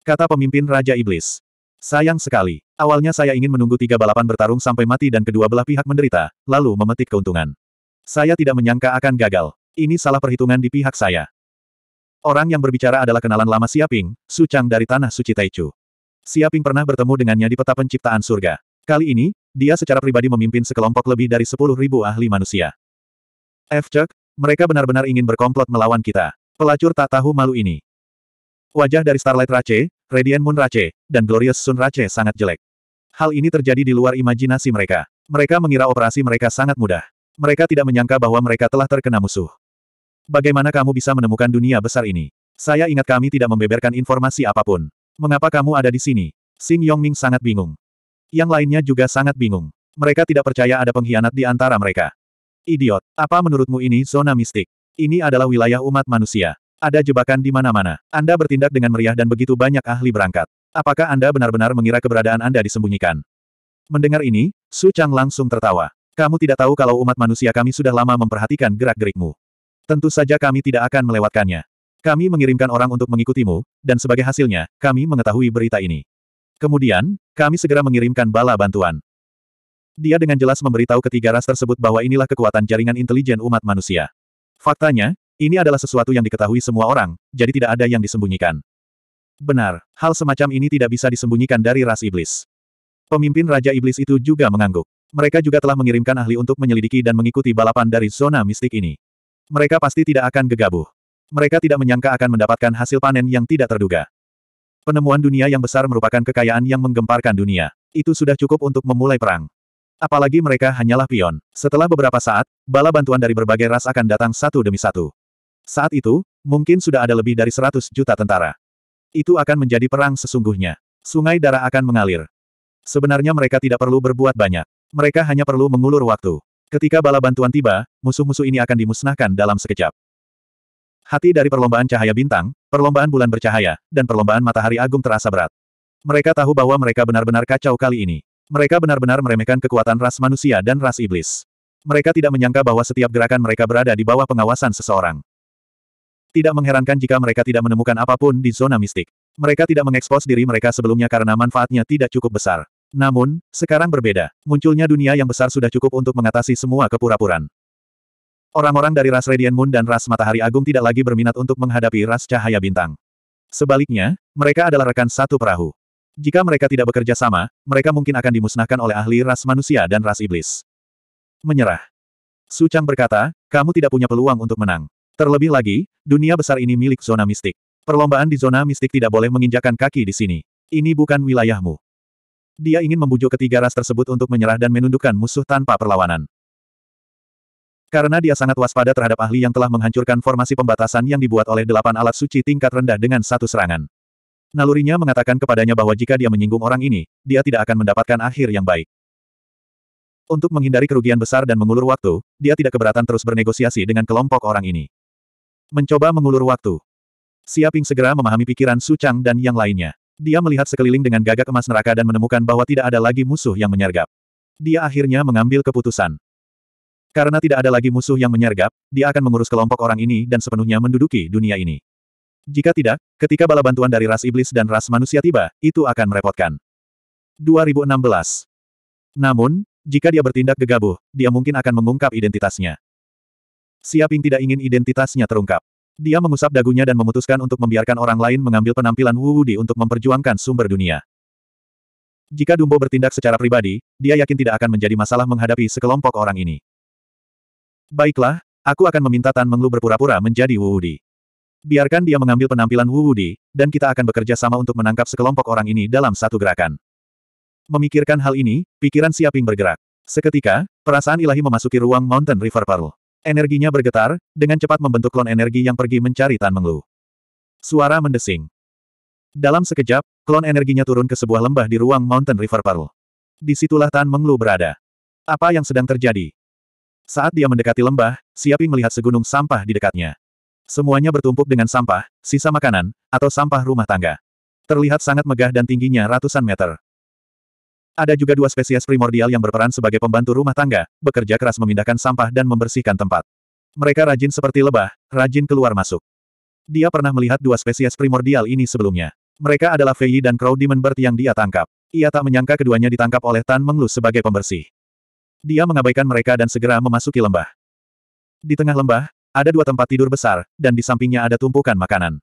Kata pemimpin Raja Iblis. Sayang sekali. Awalnya saya ingin menunggu tiga balapan bertarung sampai mati dan kedua belah pihak menderita, lalu memetik keuntungan. Saya tidak menyangka akan gagal. Ini salah perhitungan di pihak saya. Orang yang berbicara adalah kenalan lama Siaping, Sucang dari Tanah Suci Taichu. Siaping pernah bertemu dengannya di peta penciptaan surga. Kali ini, dia secara pribadi memimpin sekelompok lebih dari 10.000 ahli manusia. F. Chuck, mereka benar-benar ingin berkomplot melawan kita. Pelacur tak tahu malu ini. Wajah dari Starlight Rache, Radiant Moon Rache, dan Glorious Sun Rache sangat jelek. Hal ini terjadi di luar imajinasi mereka. Mereka mengira operasi mereka sangat mudah. Mereka tidak menyangka bahwa mereka telah terkena musuh. Bagaimana kamu bisa menemukan dunia besar ini? Saya ingat kami tidak membeberkan informasi apapun. Mengapa kamu ada di sini? Xing Yongming sangat bingung. Yang lainnya juga sangat bingung. Mereka tidak percaya ada pengkhianat di antara mereka. Idiot, apa menurutmu ini zona mistik? Ini adalah wilayah umat manusia. Ada jebakan di mana-mana. Anda bertindak dengan meriah dan begitu banyak ahli berangkat. Apakah Anda benar-benar mengira keberadaan Anda disembunyikan? Mendengar ini, Su Chang langsung tertawa. Kamu tidak tahu kalau umat manusia kami sudah lama memperhatikan gerak-gerikmu. Tentu saja kami tidak akan melewatkannya. Kami mengirimkan orang untuk mengikutimu, dan sebagai hasilnya, kami mengetahui berita ini. Kemudian, kami segera mengirimkan bala bantuan. Dia dengan jelas memberitahu ketiga ras tersebut bahwa inilah kekuatan jaringan intelijen umat manusia. Faktanya, ini adalah sesuatu yang diketahui semua orang, jadi tidak ada yang disembunyikan. Benar, hal semacam ini tidak bisa disembunyikan dari ras iblis. Pemimpin Raja Iblis itu juga mengangguk. Mereka juga telah mengirimkan ahli untuk menyelidiki dan mengikuti balapan dari zona mistik ini. Mereka pasti tidak akan gegabah. Mereka tidak menyangka akan mendapatkan hasil panen yang tidak terduga. Penemuan dunia yang besar merupakan kekayaan yang menggemparkan dunia. Itu sudah cukup untuk memulai perang. Apalagi mereka hanyalah pion. Setelah beberapa saat, bala bantuan dari berbagai ras akan datang satu demi satu. Saat itu, mungkin sudah ada lebih dari 100 juta tentara. Itu akan menjadi perang sesungguhnya. Sungai darah akan mengalir. Sebenarnya mereka tidak perlu berbuat banyak. Mereka hanya perlu mengulur waktu. Ketika bala bantuan tiba, musuh-musuh ini akan dimusnahkan dalam sekejap. Hati dari perlombaan cahaya bintang, perlombaan bulan bercahaya, dan perlombaan matahari agung terasa berat. Mereka tahu bahwa mereka benar-benar kacau kali ini. Mereka benar-benar meremehkan kekuatan ras manusia dan ras iblis. Mereka tidak menyangka bahwa setiap gerakan mereka berada di bawah pengawasan seseorang. Tidak mengherankan jika mereka tidak menemukan apapun di zona mistik. Mereka tidak mengekspos diri mereka sebelumnya karena manfaatnya tidak cukup besar. Namun, sekarang berbeda. Munculnya dunia yang besar sudah cukup untuk mengatasi semua kepura-puran. Orang-orang dari ras Radiant Moon dan ras Matahari Agung tidak lagi berminat untuk menghadapi ras Cahaya Bintang. Sebaliknya, mereka adalah rekan satu perahu. Jika mereka tidak bekerja sama, mereka mungkin akan dimusnahkan oleh ahli ras manusia dan ras iblis. Menyerah. Su Chang berkata, kamu tidak punya peluang untuk menang. Terlebih lagi, dunia besar ini milik zona mistik. Perlombaan di zona mistik tidak boleh menginjakan kaki di sini. Ini bukan wilayahmu. Dia ingin membujuk ketiga ras tersebut untuk menyerah dan menundukkan musuh tanpa perlawanan. Karena dia sangat waspada terhadap ahli yang telah menghancurkan formasi pembatasan yang dibuat oleh delapan alat suci tingkat rendah dengan satu serangan. Nalurinya mengatakan kepadanya bahwa jika dia menyinggung orang ini, dia tidak akan mendapatkan akhir yang baik. Untuk menghindari kerugian besar dan mengulur waktu, dia tidak keberatan terus bernegosiasi dengan kelompok orang ini. Mencoba mengulur waktu. Siaping segera memahami pikiran Su dan yang lainnya. Dia melihat sekeliling dengan gagak emas neraka dan menemukan bahwa tidak ada lagi musuh yang menyergap. Dia akhirnya mengambil keputusan. Karena tidak ada lagi musuh yang menyergap, dia akan mengurus kelompok orang ini dan sepenuhnya menduduki dunia ini. Jika tidak, ketika bala bantuan dari ras iblis dan ras manusia tiba, itu akan merepotkan. 2016 Namun, jika dia bertindak gegabah, dia mungkin akan mengungkap identitasnya. Siaping tidak ingin identitasnya terungkap. Dia mengusap dagunya dan memutuskan untuk membiarkan orang lain mengambil penampilan Wu Wudi untuk memperjuangkan sumber dunia. Jika Dumbo bertindak secara pribadi, dia yakin tidak akan menjadi masalah menghadapi sekelompok orang ini. Baiklah, aku akan meminta Tan Menglu berpura-pura menjadi Wu Wudi. Biarkan dia mengambil penampilan Wu Wudi, dan kita akan bekerja sama untuk menangkap sekelompok orang ini dalam satu gerakan. Memikirkan hal ini, pikiran Siaping bergerak. Seketika, perasaan ilahi memasuki ruang Mountain River Pearl. Energinya bergetar, dengan cepat membentuk klon energi yang pergi mencari Tan Menglu. Suara mendesing. Dalam sekejap, klon energinya turun ke sebuah lembah di ruang Mountain River Pearl. Disitulah Tan Menglu berada. Apa yang sedang terjadi? Saat dia mendekati lembah, Siaping melihat segunung sampah di dekatnya. Semuanya bertumpuk dengan sampah, sisa makanan, atau sampah rumah tangga. Terlihat sangat megah dan tingginya ratusan meter. Ada juga dua spesies primordial yang berperan sebagai pembantu rumah tangga, bekerja keras memindahkan sampah dan membersihkan tempat. Mereka rajin seperti lebah, rajin keluar masuk. Dia pernah melihat dua spesies primordial ini sebelumnya. Mereka adalah Fei dan Crow Demon Bird yang dia tangkap. Ia tak menyangka keduanya ditangkap oleh Tan Menglu sebagai pembersih. Dia mengabaikan mereka dan segera memasuki lembah. Di tengah lembah, ada dua tempat tidur besar, dan di sampingnya ada tumpukan makanan.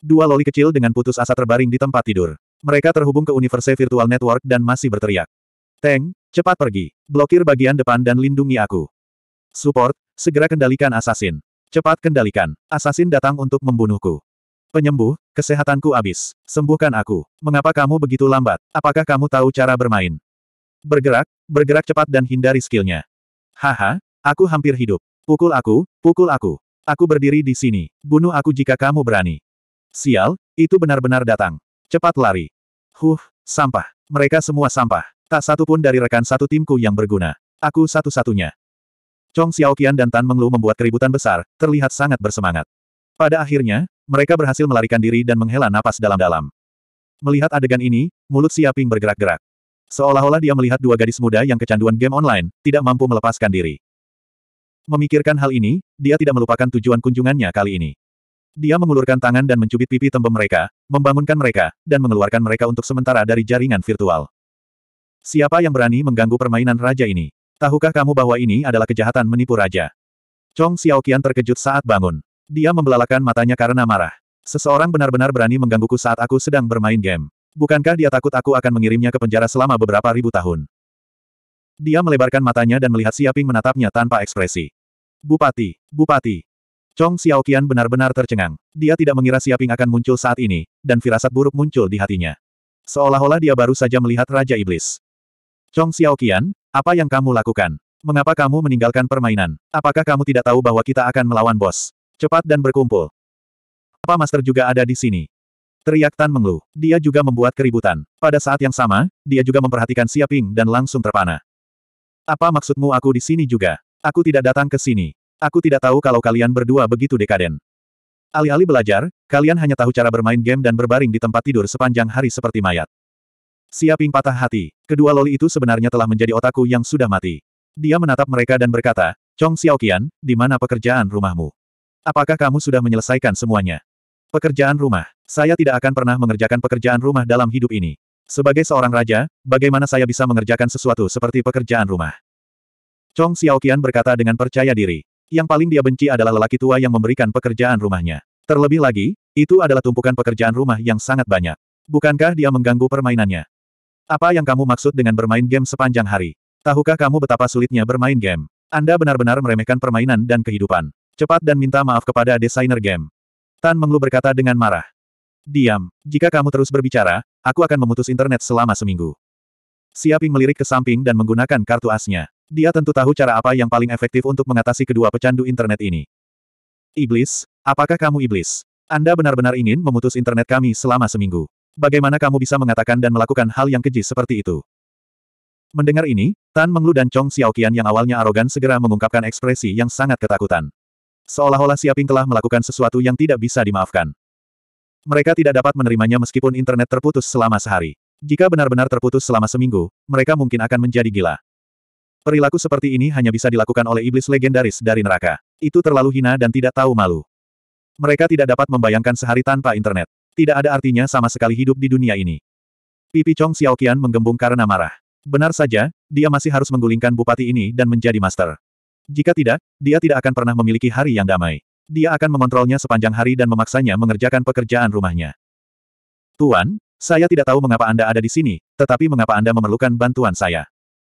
Dua loli kecil dengan putus asa terbaring di tempat tidur. Mereka terhubung ke Universe Virtual Network dan masih berteriak. Teng, cepat pergi. Blokir bagian depan dan lindungi aku. Support, segera kendalikan asasin. Cepat kendalikan. Assassin datang untuk membunuhku. Penyembuh, kesehatanku habis. Sembuhkan aku. Mengapa kamu begitu lambat? Apakah kamu tahu cara bermain? Bergerak, bergerak cepat dan hindari skillnya. Haha, aku hampir hidup. Pukul aku, pukul aku. Aku berdiri di sini. Bunuh aku jika kamu berani. Sial, itu benar-benar datang. Cepat lari. Huh, sampah. Mereka semua sampah. Tak satu pun dari rekan satu timku yang berguna. Aku satu-satunya. Chong Xiaoqian dan Tan Menglu membuat keributan besar, terlihat sangat bersemangat. Pada akhirnya, mereka berhasil melarikan diri dan menghela napas dalam-dalam. Melihat adegan ini, mulut Siaping bergerak-gerak. Seolah-olah dia melihat dua gadis muda yang kecanduan game online, tidak mampu melepaskan diri. Memikirkan hal ini, dia tidak melupakan tujuan kunjungannya kali ini. Dia mengulurkan tangan dan mencubit pipi tembem mereka, membangunkan mereka, dan mengeluarkan mereka untuk sementara dari jaringan virtual. Siapa yang berani mengganggu permainan raja ini? Tahukah kamu bahwa ini adalah kejahatan menipu raja? Chong Xiaoqian terkejut saat bangun. Dia membelalakan matanya karena marah. Seseorang benar-benar berani menggangguku saat aku sedang bermain game. Bukankah dia takut aku akan mengirimnya ke penjara selama beberapa ribu tahun? Dia melebarkan matanya dan melihat Siaping menatapnya tanpa ekspresi. Bupati, Bupati, Chong Xiaoqian benar-benar tercengang. Dia tidak mengira Siaping akan muncul saat ini, dan firasat buruk muncul di hatinya. Seolah-olah dia baru saja melihat Raja Iblis. Chong Xiaoqian, apa yang kamu lakukan? Mengapa kamu meninggalkan permainan? Apakah kamu tidak tahu bahwa kita akan melawan bos? Cepat dan berkumpul. Apa Master juga ada di sini? Teriak Tan Menglu. Dia juga membuat keributan. Pada saat yang sama, dia juga memperhatikan Siaping dan langsung terpana. Apa maksudmu aku di sini juga? Aku tidak datang ke sini. Aku tidak tahu kalau kalian berdua begitu dekaden. Alih-alih belajar, kalian hanya tahu cara bermain game dan berbaring di tempat tidur sepanjang hari seperti mayat. Siaping patah hati, kedua loli itu sebenarnya telah menjadi otakku yang sudah mati. Dia menatap mereka dan berkata, Chong Xiaoqian, di mana pekerjaan rumahmu? Apakah kamu sudah menyelesaikan semuanya? Pekerjaan rumah. Saya tidak akan pernah mengerjakan pekerjaan rumah dalam hidup ini. Sebagai seorang raja, bagaimana saya bisa mengerjakan sesuatu seperti pekerjaan rumah? Chong Xiaoqian berkata dengan percaya diri. Yang paling dia benci adalah lelaki tua yang memberikan pekerjaan rumahnya. Terlebih lagi, itu adalah tumpukan pekerjaan rumah yang sangat banyak. Bukankah dia mengganggu permainannya? Apa yang kamu maksud dengan bermain game sepanjang hari? Tahukah kamu betapa sulitnya bermain game? Anda benar-benar meremehkan permainan dan kehidupan. Cepat dan minta maaf kepada desainer game. Tan Menglu berkata dengan marah. Diam. Jika kamu terus berbicara, aku akan memutus internet selama seminggu. Siaping melirik ke samping dan menggunakan kartu asnya. Dia tentu tahu cara apa yang paling efektif untuk mengatasi kedua pecandu internet ini. Iblis, apakah kamu iblis? Anda benar-benar ingin memutus internet kami selama seminggu. Bagaimana kamu bisa mengatakan dan melakukan hal yang keji seperti itu? Mendengar ini, Tan Menglu dan Chong Xiaoqian yang awalnya arogan segera mengungkapkan ekspresi yang sangat ketakutan. Seolah-olah Siaping telah melakukan sesuatu yang tidak bisa dimaafkan. Mereka tidak dapat menerimanya meskipun internet terputus selama sehari. Jika benar-benar terputus selama seminggu, mereka mungkin akan menjadi gila. Perilaku seperti ini hanya bisa dilakukan oleh iblis legendaris dari neraka. Itu terlalu hina dan tidak tahu malu. Mereka tidak dapat membayangkan sehari tanpa internet. Tidak ada artinya sama sekali hidup di dunia ini. Pipi Chong Xiaoqian menggembung karena marah. Benar saja, dia masih harus menggulingkan bupati ini dan menjadi master. Jika tidak, dia tidak akan pernah memiliki hari yang damai. Dia akan mengontrolnya sepanjang hari dan memaksanya mengerjakan pekerjaan rumahnya. Tuan, saya tidak tahu mengapa Anda ada di sini, tetapi mengapa Anda memerlukan bantuan saya.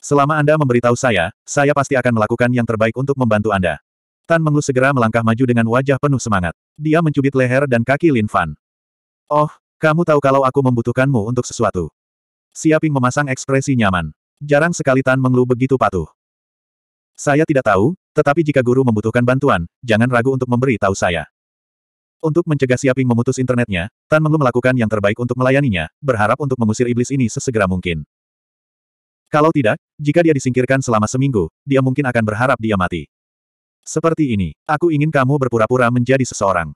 Selama Anda memberitahu saya, saya pasti akan melakukan yang terbaik untuk membantu Anda. Tan Menglu segera melangkah maju dengan wajah penuh semangat. Dia mencubit leher dan kaki Lin Fan. Oh, kamu tahu kalau aku membutuhkanmu untuk sesuatu. Siaping memasang ekspresi nyaman. Jarang sekali Tan Menglu begitu patuh. Saya tidak tahu, tetapi jika guru membutuhkan bantuan, jangan ragu untuk memberi tahu saya. Untuk mencegah Siaping memutus internetnya, Tan Menglu melakukan yang terbaik untuk melayaninya, berharap untuk mengusir iblis ini sesegera mungkin. Kalau tidak, jika dia disingkirkan selama seminggu, dia mungkin akan berharap dia mati. Seperti ini, aku ingin kamu berpura-pura menjadi seseorang.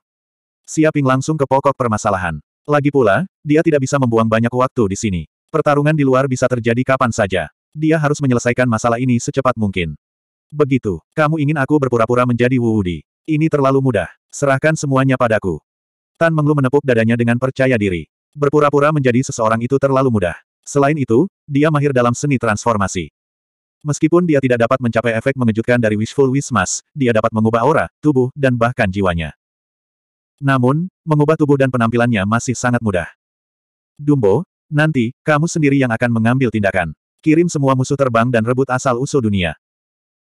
Siaping langsung ke pokok permasalahan. Lagi pula, dia tidak bisa membuang banyak waktu di sini. Pertarungan di luar bisa terjadi kapan saja. Dia harus menyelesaikan masalah ini secepat mungkin. Begitu, kamu ingin aku berpura-pura menjadi Wuudi. Ini terlalu mudah. Serahkan semuanya padaku. Tan Menglu menepuk dadanya dengan percaya diri. Berpura-pura menjadi seseorang itu terlalu mudah. Selain itu, dia mahir dalam seni transformasi. Meskipun dia tidak dapat mencapai efek mengejutkan dari Wishful Wismas, dia dapat mengubah aura, tubuh, dan bahkan jiwanya. Namun, mengubah tubuh dan penampilannya masih sangat mudah. Dumbo, nanti, kamu sendiri yang akan mengambil tindakan. Kirim semua musuh terbang dan rebut asal-usul dunia.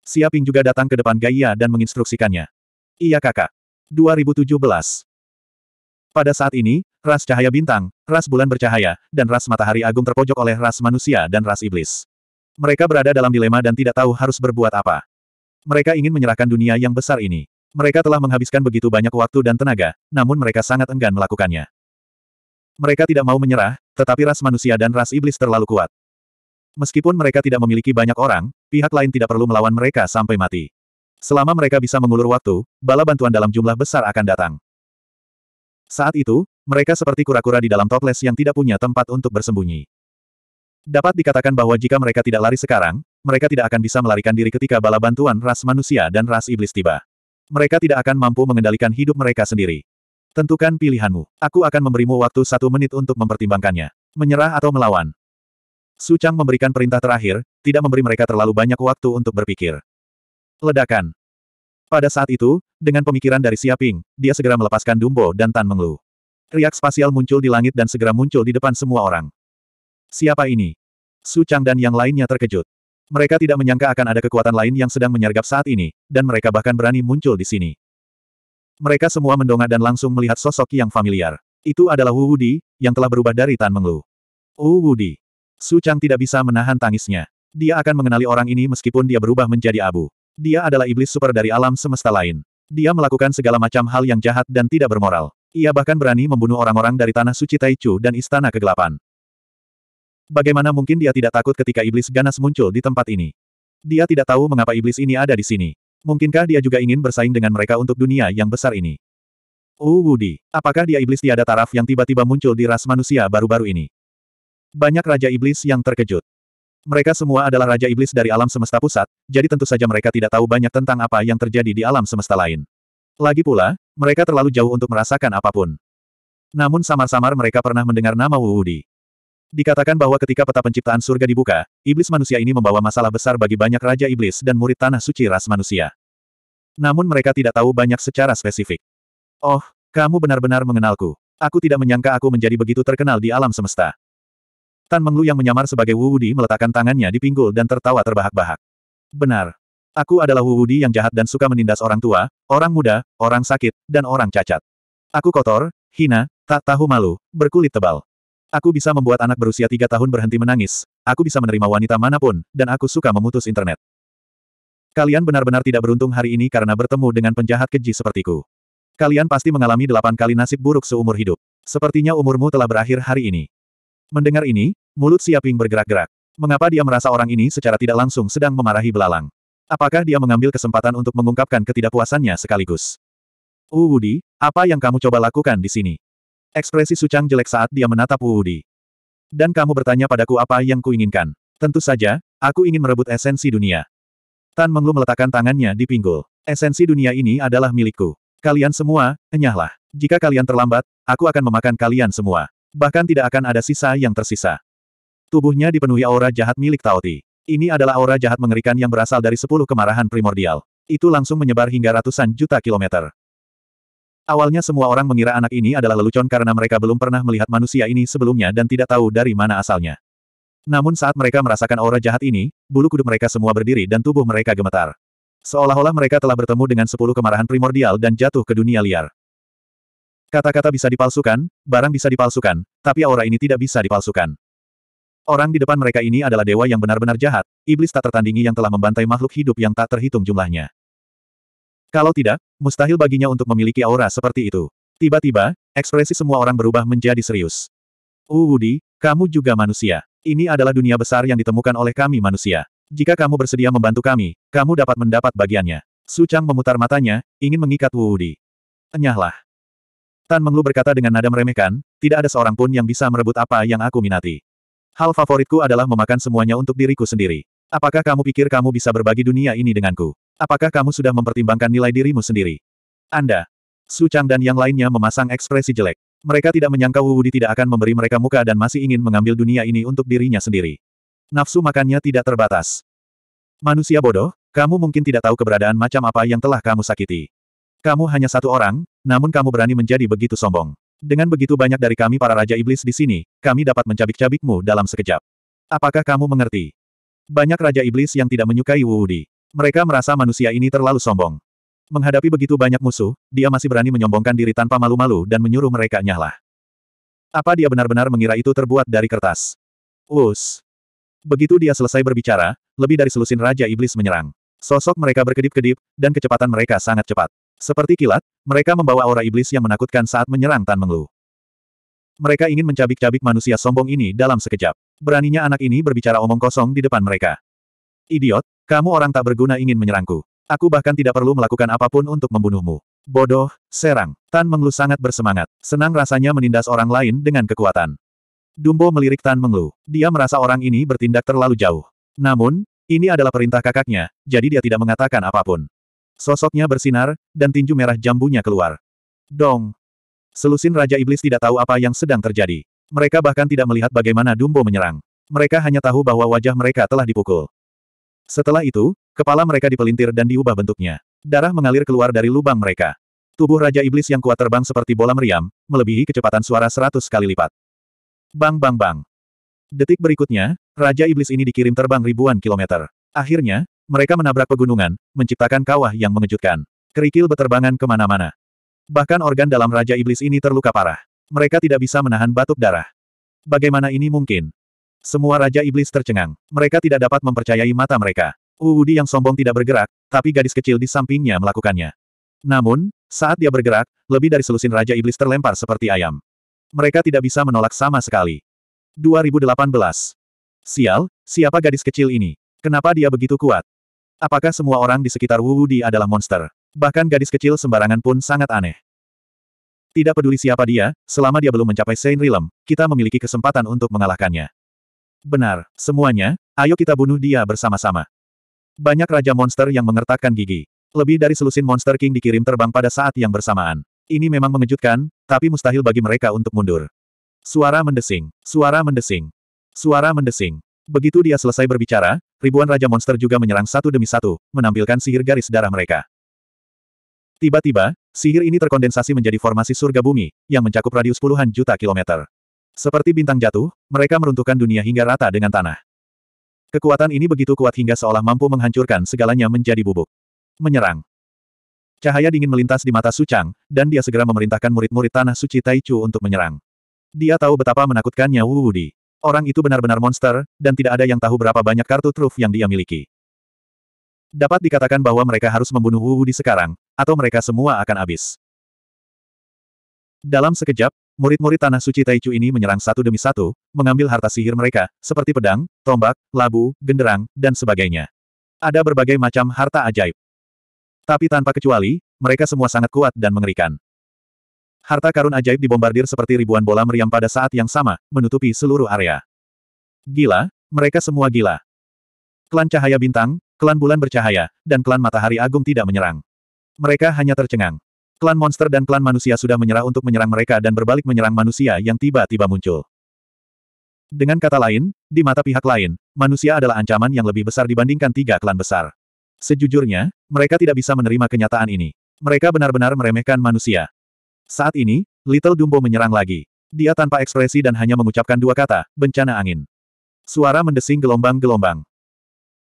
Siaping juga datang ke depan Gaia dan menginstruksikannya. Iya kakak. 2017 pada saat ini, ras cahaya bintang, ras bulan bercahaya, dan ras matahari agung terpojok oleh ras manusia dan ras iblis. Mereka berada dalam dilema dan tidak tahu harus berbuat apa. Mereka ingin menyerahkan dunia yang besar ini. Mereka telah menghabiskan begitu banyak waktu dan tenaga, namun mereka sangat enggan melakukannya. Mereka tidak mau menyerah, tetapi ras manusia dan ras iblis terlalu kuat. Meskipun mereka tidak memiliki banyak orang, pihak lain tidak perlu melawan mereka sampai mati. Selama mereka bisa mengulur waktu, bala bantuan dalam jumlah besar akan datang. Saat itu, mereka seperti kura-kura di dalam toples yang tidak punya tempat untuk bersembunyi. Dapat dikatakan bahwa jika mereka tidak lari sekarang, mereka tidak akan bisa melarikan diri ketika bala bantuan ras manusia dan ras iblis tiba. Mereka tidak akan mampu mengendalikan hidup mereka sendiri. Tentukan pilihanmu. Aku akan memberimu waktu satu menit untuk mempertimbangkannya. Menyerah atau melawan. Su Chang memberikan perintah terakhir, tidak memberi mereka terlalu banyak waktu untuk berpikir. Ledakan. Pada saat itu, dengan pemikiran dari Siaping, dia segera melepaskan Dumbo dan Tan Menglu. Riak spasial muncul di langit dan segera muncul di depan semua orang. Siapa ini? Su Chang dan yang lainnya terkejut. Mereka tidak menyangka akan ada kekuatan lain yang sedang menyergap saat ini, dan mereka bahkan berani muncul di sini. Mereka semua mendongak dan langsung melihat sosok yang familiar. Itu adalah Wu Wudi, yang telah berubah dari Tan Menglu. Wu Wudi. Su Chang tidak bisa menahan tangisnya. Dia akan mengenali orang ini meskipun dia berubah menjadi abu. Dia adalah iblis super dari alam semesta lain. Dia melakukan segala macam hal yang jahat dan tidak bermoral. Ia bahkan berani membunuh orang-orang dari tanah suci Taichu dan istana kegelapan. Bagaimana mungkin dia tidak takut ketika iblis ganas muncul di tempat ini? Dia tidak tahu mengapa iblis ini ada di sini. Mungkinkah dia juga ingin bersaing dengan mereka untuk dunia yang besar ini? Uh Wudi, apakah dia iblis tiada taraf yang tiba-tiba muncul di ras manusia baru-baru ini? Banyak raja iblis yang terkejut. Mereka semua adalah Raja Iblis dari alam semesta pusat, jadi tentu saja mereka tidak tahu banyak tentang apa yang terjadi di alam semesta lain. Lagi pula, mereka terlalu jauh untuk merasakan apapun. Namun samar-samar mereka pernah mendengar nama Wuudi. Dikatakan bahwa ketika peta penciptaan surga dibuka, iblis manusia ini membawa masalah besar bagi banyak Raja Iblis dan murid tanah suci ras manusia. Namun mereka tidak tahu banyak secara spesifik. Oh, kamu benar-benar mengenalku. Aku tidak menyangka aku menjadi begitu terkenal di alam semesta. Tan Menglu yang menyamar sebagai Wu Wudi meletakkan tangannya di pinggul dan tertawa terbahak-bahak. Benar. Aku adalah Wu Wudi yang jahat dan suka menindas orang tua, orang muda, orang sakit, dan orang cacat. Aku kotor, hina, tak tahu malu, berkulit tebal. Aku bisa membuat anak berusia tiga tahun berhenti menangis, aku bisa menerima wanita manapun, dan aku suka memutus internet. Kalian benar-benar tidak beruntung hari ini karena bertemu dengan penjahat keji sepertiku. Kalian pasti mengalami delapan kali nasib buruk seumur hidup. Sepertinya umurmu telah berakhir hari ini. Mendengar ini, mulut Siaping bergerak-gerak. Mengapa dia merasa orang ini secara tidak langsung sedang memarahi belalang? Apakah dia mengambil kesempatan untuk mengungkapkan ketidakpuasannya sekaligus? Uudi, apa yang kamu coba lakukan di sini? Ekspresi Sucang jelek saat dia menatap Uudi. Dan kamu bertanya padaku apa yang kuinginkan. Tentu saja, aku ingin merebut esensi dunia. Tan Menglu meletakkan tangannya di pinggul. Esensi dunia ini adalah milikku. Kalian semua, enyahlah. Jika kalian terlambat, aku akan memakan kalian semua. Bahkan tidak akan ada sisa yang tersisa. Tubuhnya dipenuhi aura jahat milik Taoti. Ini adalah aura jahat mengerikan yang berasal dari sepuluh kemarahan primordial. Itu langsung menyebar hingga ratusan juta kilometer. Awalnya semua orang mengira anak ini adalah lelucon karena mereka belum pernah melihat manusia ini sebelumnya dan tidak tahu dari mana asalnya. Namun saat mereka merasakan aura jahat ini, bulu kuduk mereka semua berdiri dan tubuh mereka gemetar. Seolah-olah mereka telah bertemu dengan sepuluh kemarahan primordial dan jatuh ke dunia liar. Kata-kata bisa dipalsukan, barang bisa dipalsukan, tapi aura ini tidak bisa dipalsukan. Orang di depan mereka ini adalah dewa yang benar-benar jahat, iblis tak tertandingi yang telah membantai makhluk hidup yang tak terhitung jumlahnya. Kalau tidak, mustahil baginya untuk memiliki aura seperti itu. Tiba-tiba, ekspresi semua orang berubah menjadi serius. Uwudi, uh, kamu juga manusia. Ini adalah dunia besar yang ditemukan oleh kami manusia. Jika kamu bersedia membantu kami, kamu dapat mendapat bagiannya. Su Chang memutar matanya, ingin mengikat Wu Wudi. Enyahlah. Tan Menglu berkata dengan nada meremehkan, tidak ada seorang pun yang bisa merebut apa yang aku minati. Hal favoritku adalah memakan semuanya untuk diriku sendiri. Apakah kamu pikir kamu bisa berbagi dunia ini denganku? Apakah kamu sudah mempertimbangkan nilai dirimu sendiri? Anda, Su Chang dan yang lainnya memasang ekspresi jelek. Mereka tidak menyangka Wu Wudi tidak akan memberi mereka muka dan masih ingin mengambil dunia ini untuk dirinya sendiri. Nafsu makannya tidak terbatas. Manusia bodoh, kamu mungkin tidak tahu keberadaan macam apa yang telah kamu sakiti. Kamu hanya satu orang, namun kamu berani menjadi begitu sombong. Dengan begitu banyak dari kami para Raja Iblis di sini, kami dapat mencabik-cabikmu dalam sekejap. Apakah kamu mengerti? Banyak Raja Iblis yang tidak menyukai Wu Wudi. Mereka merasa manusia ini terlalu sombong. Menghadapi begitu banyak musuh, dia masih berani menyombongkan diri tanpa malu-malu dan menyuruh mereka nyahlah. Apa dia benar-benar mengira itu terbuat dari kertas? Us. Begitu dia selesai berbicara, lebih dari selusin Raja Iblis menyerang. Sosok mereka berkedip-kedip, dan kecepatan mereka sangat cepat. Seperti kilat, mereka membawa aura iblis yang menakutkan saat menyerang Tan Menglu. Mereka ingin mencabik-cabik manusia sombong ini dalam sekejap. Beraninya anak ini berbicara omong kosong di depan mereka. Idiot, kamu orang tak berguna ingin menyerangku. Aku bahkan tidak perlu melakukan apapun untuk membunuhmu. Bodoh, serang. Tan Menglu sangat bersemangat. Senang rasanya menindas orang lain dengan kekuatan. Dumbo melirik Tan Menglu. Dia merasa orang ini bertindak terlalu jauh. Namun, ini adalah perintah kakaknya, jadi dia tidak mengatakan apapun. Sosoknya bersinar, dan tinju merah jambunya keluar. Dong! Selusin Raja Iblis tidak tahu apa yang sedang terjadi. Mereka bahkan tidak melihat bagaimana Dumbo menyerang. Mereka hanya tahu bahwa wajah mereka telah dipukul. Setelah itu, kepala mereka dipelintir dan diubah bentuknya. Darah mengalir keluar dari lubang mereka. Tubuh Raja Iblis yang kuat terbang seperti bola meriam, melebihi kecepatan suara seratus kali lipat. Bang bang bang. Detik berikutnya, Raja Iblis ini dikirim terbang ribuan kilometer. Akhirnya, mereka menabrak pegunungan, menciptakan kawah yang mengejutkan. Kerikil beterbangan kemana-mana. Bahkan organ dalam Raja Iblis ini terluka parah. Mereka tidak bisa menahan batuk darah. Bagaimana ini mungkin? Semua Raja Iblis tercengang. Mereka tidak dapat mempercayai mata mereka. Uudi yang sombong tidak bergerak, tapi gadis kecil di sampingnya melakukannya. Namun, saat dia bergerak, lebih dari selusin Raja Iblis terlempar seperti ayam. Mereka tidak bisa menolak sama sekali. 2018. Sial, siapa gadis kecil ini? Kenapa dia begitu kuat? Apakah semua orang di sekitar Wu Di adalah monster? Bahkan gadis kecil sembarangan pun sangat aneh. Tidak peduli siapa dia, selama dia belum mencapai Saint Realm, kita memiliki kesempatan untuk mengalahkannya. Benar, semuanya, ayo kita bunuh dia bersama-sama. Banyak raja monster yang mengertakkan gigi. Lebih dari selusin Monster King dikirim terbang pada saat yang bersamaan. Ini memang mengejutkan, tapi mustahil bagi mereka untuk mundur. Suara mendesing, suara mendesing, suara mendesing. Begitu dia selesai berbicara, ribuan raja monster juga menyerang satu demi satu, menampilkan sihir garis darah mereka. Tiba-tiba, sihir ini terkondensasi menjadi formasi surga bumi, yang mencakup radius puluhan juta kilometer. Seperti bintang jatuh, mereka meruntuhkan dunia hingga rata dengan tanah. Kekuatan ini begitu kuat hingga seolah mampu menghancurkan segalanya menjadi bubuk. Menyerang. Cahaya dingin melintas di mata Sucang, dan dia segera memerintahkan murid-murid tanah suci Taichu untuk menyerang. Dia tahu betapa menakutkannya Wu Wudi. Orang itu benar-benar monster, dan tidak ada yang tahu berapa banyak kartu truf yang dia miliki. Dapat dikatakan bahwa mereka harus membunuh Wu Di sekarang, atau mereka semua akan habis. Dalam sekejap, murid-murid Tanah Suci Taichu ini menyerang satu demi satu, mengambil harta sihir mereka, seperti pedang, tombak, labu, genderang, dan sebagainya. Ada berbagai macam harta ajaib. Tapi tanpa kecuali, mereka semua sangat kuat dan mengerikan. Harta karun ajaib dibombardir seperti ribuan bola meriam pada saat yang sama, menutupi seluruh area. Gila, mereka semua gila. Klan Cahaya Bintang, Klan Bulan Bercahaya, dan Klan Matahari Agung tidak menyerang. Mereka hanya tercengang. Klan monster dan klan manusia sudah menyerah untuk menyerang mereka dan berbalik menyerang manusia yang tiba-tiba muncul. Dengan kata lain, di mata pihak lain, manusia adalah ancaman yang lebih besar dibandingkan tiga klan besar. Sejujurnya, mereka tidak bisa menerima kenyataan ini. Mereka benar-benar meremehkan manusia. Saat ini, Little Dumbo menyerang lagi. Dia tanpa ekspresi dan hanya mengucapkan dua kata, bencana angin. Suara mendesing gelombang-gelombang.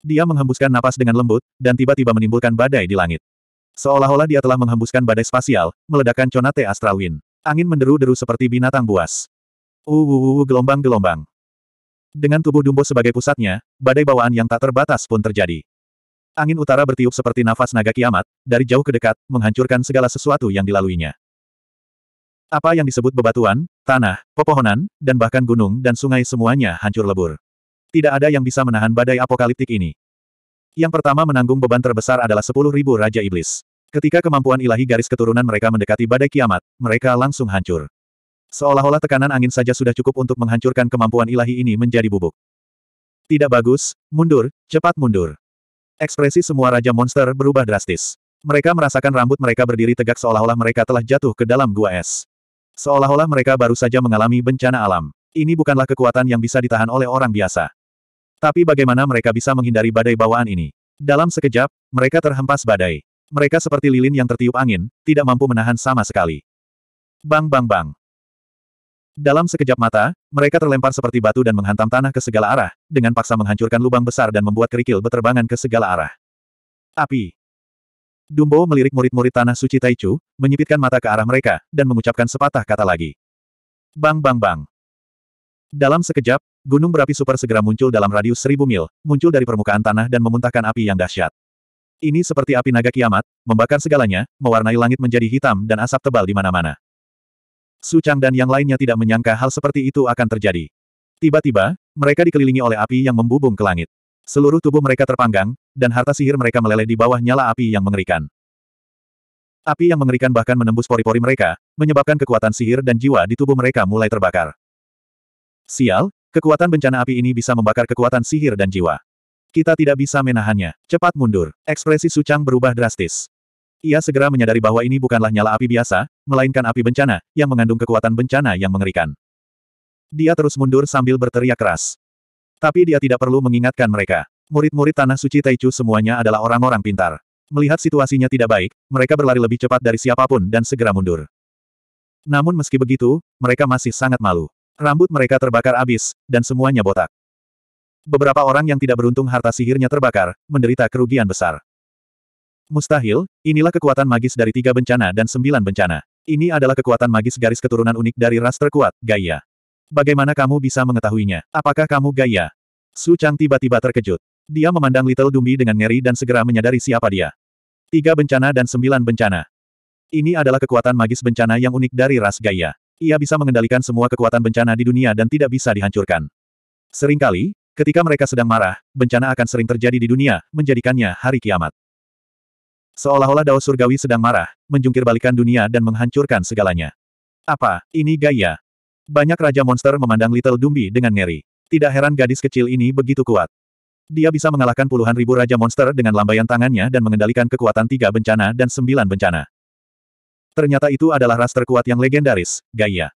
Dia menghembuskan napas dengan lembut, dan tiba-tiba menimbulkan badai di langit. Seolah-olah dia telah menghembuskan badai spasial, meledakkan Conate Astral Wind. Angin menderu-deru seperti binatang buas. Uwuwu gelombang-gelombang. Dengan tubuh Dumbo sebagai pusatnya, badai bawaan yang tak terbatas pun terjadi. Angin utara bertiup seperti nafas naga kiamat, dari jauh ke dekat, menghancurkan segala sesuatu yang dilaluinya. Apa yang disebut bebatuan, tanah, pepohonan, dan bahkan gunung dan sungai semuanya hancur lebur. Tidak ada yang bisa menahan badai apokaliptik ini. Yang pertama menanggung beban terbesar adalah sepuluh ribu Raja Iblis. Ketika kemampuan ilahi garis keturunan mereka mendekati badai kiamat, mereka langsung hancur. Seolah-olah tekanan angin saja sudah cukup untuk menghancurkan kemampuan ilahi ini menjadi bubuk. Tidak bagus, mundur, cepat mundur. Ekspresi semua Raja Monster berubah drastis. Mereka merasakan rambut mereka berdiri tegak seolah-olah mereka telah jatuh ke dalam gua es. Seolah-olah mereka baru saja mengalami bencana alam. Ini bukanlah kekuatan yang bisa ditahan oleh orang biasa. Tapi bagaimana mereka bisa menghindari badai bawaan ini? Dalam sekejap, mereka terhempas badai. Mereka seperti lilin yang tertiup angin, tidak mampu menahan sama sekali. Bang bang bang. Dalam sekejap mata, mereka terlempar seperti batu dan menghantam tanah ke segala arah, dengan paksa menghancurkan lubang besar dan membuat kerikil beterbangan ke segala arah. Api. Dumbo melirik murid-murid tanah suci Taichu, menyipitkan mata ke arah mereka, dan mengucapkan sepatah kata lagi. Bang bang bang. Dalam sekejap, gunung berapi super segera muncul dalam radius seribu mil, muncul dari permukaan tanah dan memuntahkan api yang dahsyat. Ini seperti api naga kiamat, membakar segalanya, mewarnai langit menjadi hitam dan asap tebal di mana-mana. Su Chang dan yang lainnya tidak menyangka hal seperti itu akan terjadi. Tiba-tiba, mereka dikelilingi oleh api yang membubung ke langit. Seluruh tubuh mereka terpanggang, dan harta sihir mereka meleleh di bawah nyala api yang mengerikan. Api yang mengerikan bahkan menembus pori-pori mereka, menyebabkan kekuatan sihir dan jiwa di tubuh mereka mulai terbakar. Sial, kekuatan bencana api ini bisa membakar kekuatan sihir dan jiwa. Kita tidak bisa menahannya. Cepat mundur. Ekspresi Sucang berubah drastis. Ia segera menyadari bahwa ini bukanlah nyala api biasa, melainkan api bencana, yang mengandung kekuatan bencana yang mengerikan. Dia terus mundur sambil berteriak keras. Tapi dia tidak perlu mengingatkan mereka. Murid-murid Tanah Suci Taichu semuanya adalah orang-orang pintar. Melihat situasinya tidak baik, mereka berlari lebih cepat dari siapapun dan segera mundur. Namun meski begitu, mereka masih sangat malu. Rambut mereka terbakar abis, dan semuanya botak. Beberapa orang yang tidak beruntung harta sihirnya terbakar, menderita kerugian besar. Mustahil, inilah kekuatan magis dari tiga bencana dan sembilan bencana. Ini adalah kekuatan magis garis keturunan unik dari ras terkuat, Gaia. Bagaimana kamu bisa mengetahuinya? Apakah kamu gaya? Su Chang tiba-tiba terkejut. Dia memandang Little Dumbi dengan ngeri dan segera menyadari siapa dia. Tiga bencana dan sembilan bencana. Ini adalah kekuatan magis bencana yang unik dari ras gaya. Ia bisa mengendalikan semua kekuatan bencana di dunia dan tidak bisa dihancurkan. Seringkali, ketika mereka sedang marah, bencana akan sering terjadi di dunia, menjadikannya hari kiamat. Seolah-olah Dao Surgawi sedang marah, menjungkirbalikan dunia dan menghancurkan segalanya. Apa, ini gaya? Banyak raja monster memandang Little Dumbi dengan ngeri. Tidak heran gadis kecil ini begitu kuat. Dia bisa mengalahkan puluhan ribu raja monster dengan lambaian tangannya dan mengendalikan kekuatan tiga bencana dan sembilan bencana. Ternyata itu adalah ras terkuat yang legendaris, Gaia.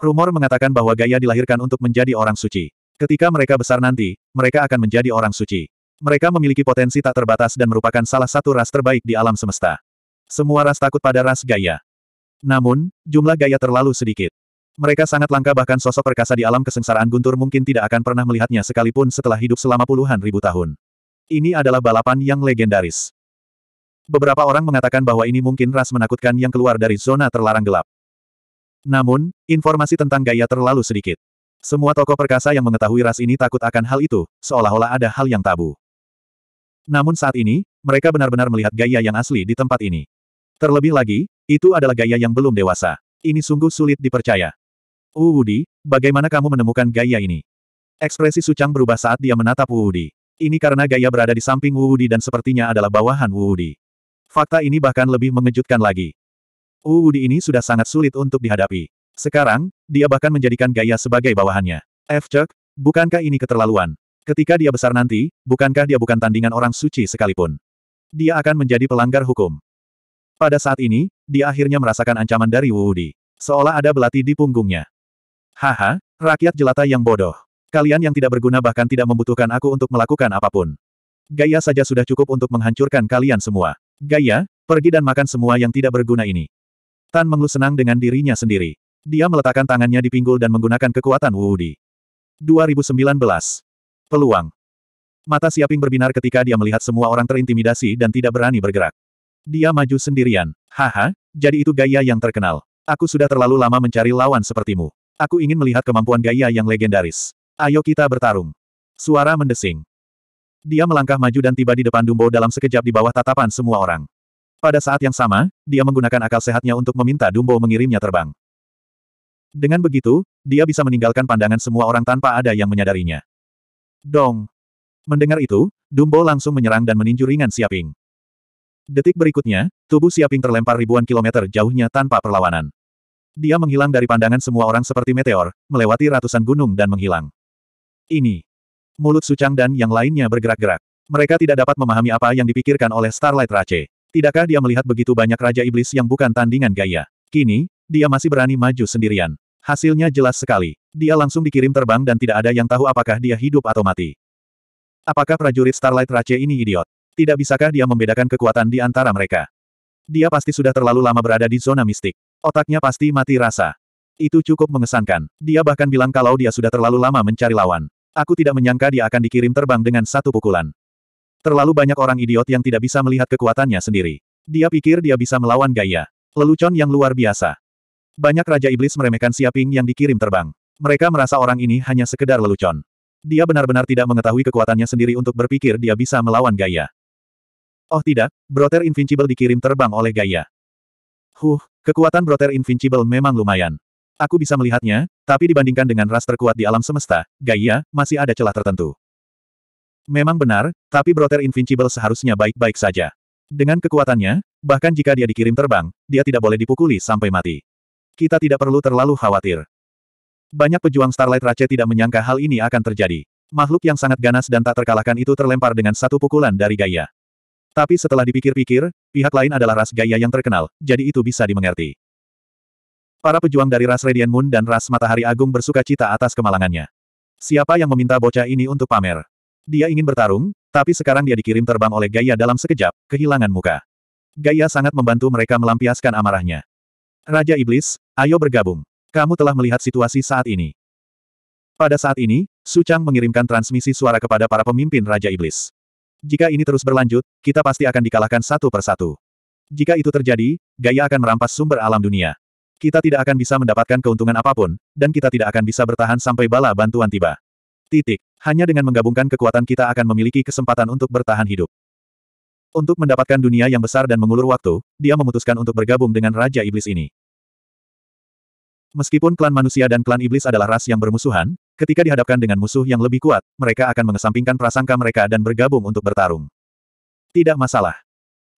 Rumor mengatakan bahwa Gaia dilahirkan untuk menjadi orang suci. Ketika mereka besar nanti, mereka akan menjadi orang suci. Mereka memiliki potensi tak terbatas dan merupakan salah satu ras terbaik di alam semesta. Semua ras takut pada ras Gaia. Namun, jumlah Gaia terlalu sedikit. Mereka sangat langka bahkan sosok perkasa di alam kesengsaraan guntur mungkin tidak akan pernah melihatnya sekalipun setelah hidup selama puluhan ribu tahun. Ini adalah balapan yang legendaris. Beberapa orang mengatakan bahwa ini mungkin ras menakutkan yang keluar dari zona terlarang gelap. Namun, informasi tentang gaya terlalu sedikit. Semua tokoh perkasa yang mengetahui ras ini takut akan hal itu, seolah-olah ada hal yang tabu. Namun saat ini, mereka benar-benar melihat gaya yang asli di tempat ini. Terlebih lagi, itu adalah gaya yang belum dewasa. Ini sungguh sulit dipercaya. Uudi, bagaimana kamu menemukan gaya ini? Ekspresi Sucang berubah saat dia menatap Uudi. Ini karena gaya berada di samping Uudi dan sepertinya adalah bawahan Uudi. Fakta ini bahkan lebih mengejutkan lagi. Uudi ini sudah sangat sulit untuk dihadapi. Sekarang, dia bahkan menjadikan gaya sebagai bawahannya. F. Chuck, bukankah ini keterlaluan? Ketika dia besar nanti, bukankah dia bukan tandingan orang suci sekalipun? Dia akan menjadi pelanggar hukum. Pada saat ini, dia akhirnya merasakan ancaman dari Wudi, Seolah ada belati di punggungnya. Haha, rakyat jelata yang bodoh. Kalian yang tidak berguna bahkan tidak membutuhkan aku untuk melakukan apapun. Gaya saja sudah cukup untuk menghancurkan kalian semua. Gaya, pergi dan makan semua yang tidak berguna ini. Tan Menglu senang dengan dirinya sendiri. Dia meletakkan tangannya di pinggul dan menggunakan kekuatan wudi. 2019. Peluang. Mata Siaping berbinar ketika dia melihat semua orang terintimidasi dan tidak berani bergerak. Dia maju sendirian. Haha, jadi itu gaya yang terkenal. Aku sudah terlalu lama mencari lawan sepertimu. Aku ingin melihat kemampuan Gaia yang legendaris. Ayo kita bertarung. Suara mendesing. Dia melangkah maju dan tiba di depan Dumbo dalam sekejap di bawah tatapan semua orang. Pada saat yang sama, dia menggunakan akal sehatnya untuk meminta Dumbo mengirimnya terbang. Dengan begitu, dia bisa meninggalkan pandangan semua orang tanpa ada yang menyadarinya. Dong! Mendengar itu, Dumbo langsung menyerang dan meninju ringan Siaping. Detik berikutnya, tubuh Siaping terlempar ribuan kilometer jauhnya tanpa perlawanan. Dia menghilang dari pandangan semua orang seperti meteor, melewati ratusan gunung dan menghilang. Ini. Mulut Sucang dan yang lainnya bergerak-gerak. Mereka tidak dapat memahami apa yang dipikirkan oleh Starlight Rache. Tidakkah dia melihat begitu banyak Raja Iblis yang bukan tandingan gaya? Kini, dia masih berani maju sendirian. Hasilnya jelas sekali. Dia langsung dikirim terbang dan tidak ada yang tahu apakah dia hidup atau mati. Apakah prajurit Starlight Rache ini idiot? Tidak bisakah dia membedakan kekuatan di antara mereka? Dia pasti sudah terlalu lama berada di zona mistik. Otaknya pasti mati rasa. Itu cukup mengesankan. Dia bahkan bilang kalau dia sudah terlalu lama mencari lawan. Aku tidak menyangka dia akan dikirim terbang dengan satu pukulan. Terlalu banyak orang idiot yang tidak bisa melihat kekuatannya sendiri. Dia pikir dia bisa melawan Gaia. Lelucon yang luar biasa. Banyak Raja Iblis meremehkan Siaping yang dikirim terbang. Mereka merasa orang ini hanya sekedar lelucon. Dia benar-benar tidak mengetahui kekuatannya sendiri untuk berpikir dia bisa melawan Gaia. Oh tidak, Brother Invincible dikirim terbang oleh Gaia. Huh, kekuatan Brother Invincible memang lumayan. Aku bisa melihatnya, tapi dibandingkan dengan ras terkuat di alam semesta, Gaia, masih ada celah tertentu. Memang benar, tapi Brother Invincible seharusnya baik-baik saja. Dengan kekuatannya, bahkan jika dia dikirim terbang, dia tidak boleh dipukuli sampai mati. Kita tidak perlu terlalu khawatir. Banyak pejuang Starlight Race tidak menyangka hal ini akan terjadi. Makhluk yang sangat ganas dan tak terkalahkan itu terlempar dengan satu pukulan dari Gaia. Tapi setelah dipikir-pikir, pihak lain adalah ras gaya yang terkenal, jadi itu bisa dimengerti. Para pejuang dari ras Radiant Moon dan ras Matahari Agung bersuka cita atas kemalangannya. Siapa yang meminta bocah ini untuk pamer? Dia ingin bertarung, tapi sekarang dia dikirim terbang oleh Gaya dalam sekejap, kehilangan muka. Gaya sangat membantu mereka melampiaskan amarahnya. Raja Iblis, ayo bergabung. Kamu telah melihat situasi saat ini. Pada saat ini, Sucang mengirimkan transmisi suara kepada para pemimpin Raja Iblis. Jika ini terus berlanjut, kita pasti akan dikalahkan satu persatu. Jika itu terjadi, Gaia akan merampas sumber alam dunia. Kita tidak akan bisa mendapatkan keuntungan apapun, dan kita tidak akan bisa bertahan sampai bala bantuan tiba. Titik. Hanya dengan menggabungkan kekuatan kita akan memiliki kesempatan untuk bertahan hidup. Untuk mendapatkan dunia yang besar dan mengulur waktu, dia memutuskan untuk bergabung dengan Raja Iblis ini. Meskipun klan manusia dan klan iblis adalah ras yang bermusuhan, Ketika dihadapkan dengan musuh yang lebih kuat, mereka akan mengesampingkan prasangka mereka dan bergabung untuk bertarung. Tidak masalah.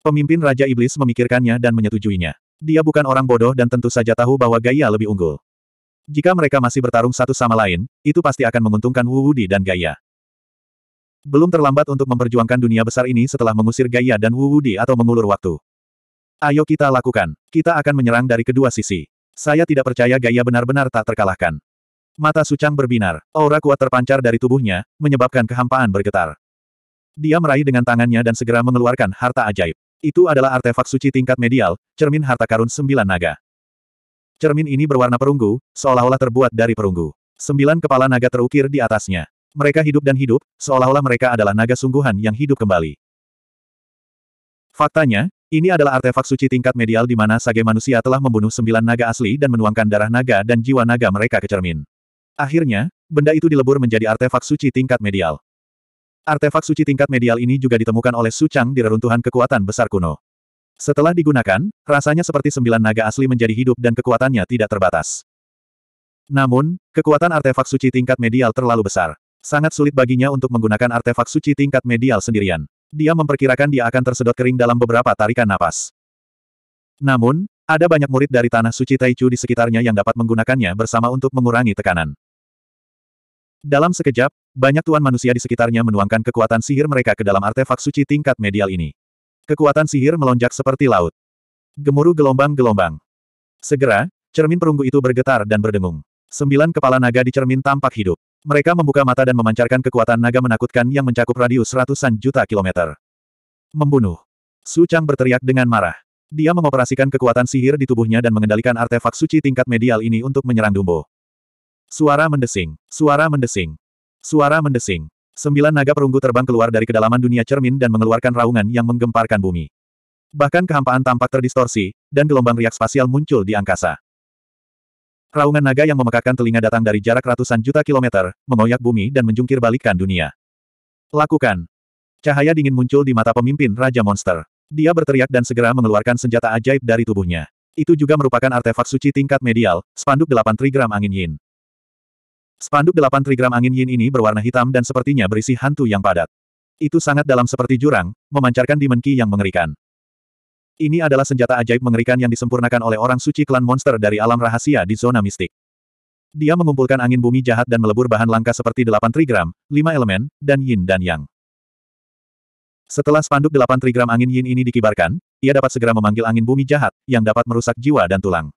Pemimpin Raja Iblis memikirkannya dan menyetujuinya. Dia bukan orang bodoh dan tentu saja tahu bahwa Gaia lebih unggul. Jika mereka masih bertarung satu sama lain, itu pasti akan menguntungkan Wu Wudi dan Gaia. Belum terlambat untuk memperjuangkan dunia besar ini setelah mengusir Gaia dan Wu Wudi atau mengulur waktu. Ayo kita lakukan. Kita akan menyerang dari kedua sisi. Saya tidak percaya Gaia benar-benar tak terkalahkan. Mata Sucang berbinar, aura kuat terpancar dari tubuhnya, menyebabkan kehampaan bergetar. Dia meraih dengan tangannya dan segera mengeluarkan harta ajaib. Itu adalah artefak suci tingkat medial, cermin harta karun sembilan naga. Cermin ini berwarna perunggu, seolah-olah terbuat dari perunggu. Sembilan kepala naga terukir di atasnya. Mereka hidup dan hidup, seolah-olah mereka adalah naga sungguhan yang hidup kembali. Faktanya, ini adalah artefak suci tingkat medial di mana sage manusia telah membunuh sembilan naga asli dan menuangkan darah naga dan jiwa naga mereka ke cermin. Akhirnya, benda itu dilebur menjadi artefak suci tingkat medial. Artefak suci tingkat medial ini juga ditemukan oleh Su Chang di reruntuhan kekuatan besar kuno. Setelah digunakan, rasanya seperti sembilan naga asli menjadi hidup dan kekuatannya tidak terbatas. Namun, kekuatan artefak suci tingkat medial terlalu besar. Sangat sulit baginya untuk menggunakan artefak suci tingkat medial sendirian. Dia memperkirakan dia akan tersedot kering dalam beberapa tarikan napas. Namun, ada banyak murid dari Tanah Suci Taichu di sekitarnya yang dapat menggunakannya bersama untuk mengurangi tekanan. Dalam sekejap, banyak tuan manusia di sekitarnya menuangkan kekuatan sihir mereka ke dalam artefak suci tingkat medial ini. Kekuatan sihir melonjak seperti laut. Gemuruh gelombang-gelombang. Segera, cermin perunggu itu bergetar dan berdengung. Sembilan kepala naga di cermin tampak hidup. Mereka membuka mata dan memancarkan kekuatan naga menakutkan yang mencakup radius ratusan juta kilometer. Membunuh. Su Chang berteriak dengan marah. Dia mengoperasikan kekuatan sihir di tubuhnya dan mengendalikan artefak suci tingkat medial ini untuk menyerang Dumbo. Suara mendesing. Suara mendesing. Suara mendesing. Sembilan naga perunggu terbang keluar dari kedalaman dunia cermin dan mengeluarkan raungan yang menggemparkan bumi. Bahkan kehampaan tampak terdistorsi, dan gelombang riak spasial muncul di angkasa. Raungan naga yang memekakan telinga datang dari jarak ratusan juta kilometer, mengoyak bumi dan menjungkir balikkan dunia. Lakukan. Cahaya dingin muncul di mata pemimpin Raja Monster. Dia berteriak dan segera mengeluarkan senjata ajaib dari tubuhnya. Itu juga merupakan artefak suci tingkat medial, spanduk delapan trigram angin yin. Spanduk delapan trigram angin yin ini berwarna hitam dan sepertinya berisi hantu yang padat. Itu sangat dalam seperti jurang, memancarkan dimenki yang mengerikan. Ini adalah senjata ajaib mengerikan yang disempurnakan oleh orang suci klan monster dari alam rahasia di zona mistik. Dia mengumpulkan angin bumi jahat dan melebur bahan langka seperti delapan trigram, lima elemen, dan yin dan yang. Setelah spanduk delapan trigram angin yin ini dikibarkan, ia dapat segera memanggil angin bumi jahat, yang dapat merusak jiwa dan tulang.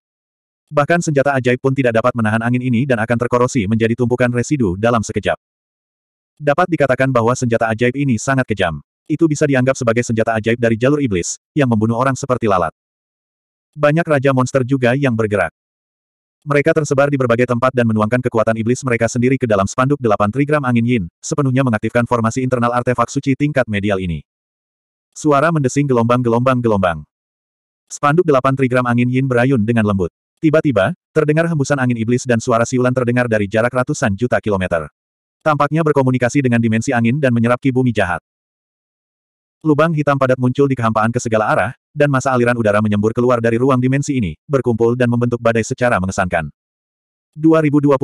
Bahkan senjata ajaib pun tidak dapat menahan angin ini dan akan terkorosi menjadi tumpukan residu dalam sekejap. Dapat dikatakan bahwa senjata ajaib ini sangat kejam. Itu bisa dianggap sebagai senjata ajaib dari jalur iblis, yang membunuh orang seperti lalat. Banyak raja monster juga yang bergerak. Mereka tersebar di berbagai tempat dan menuangkan kekuatan iblis mereka sendiri ke dalam spanduk delapan trigram angin yin, sepenuhnya mengaktifkan formasi internal artefak suci tingkat medial ini. Suara mendesing gelombang-gelombang-gelombang. Spanduk delapan trigram angin yin berayun dengan lembut. Tiba-tiba, terdengar hembusan angin iblis dan suara siulan terdengar dari jarak ratusan juta kilometer. Tampaknya berkomunikasi dengan dimensi angin dan menyerap ki bumi jahat. Lubang hitam padat muncul di kehampaan ke segala arah, dan masa aliran udara menyembur keluar dari ruang dimensi ini, berkumpul dan membentuk badai secara mengesankan. 2020.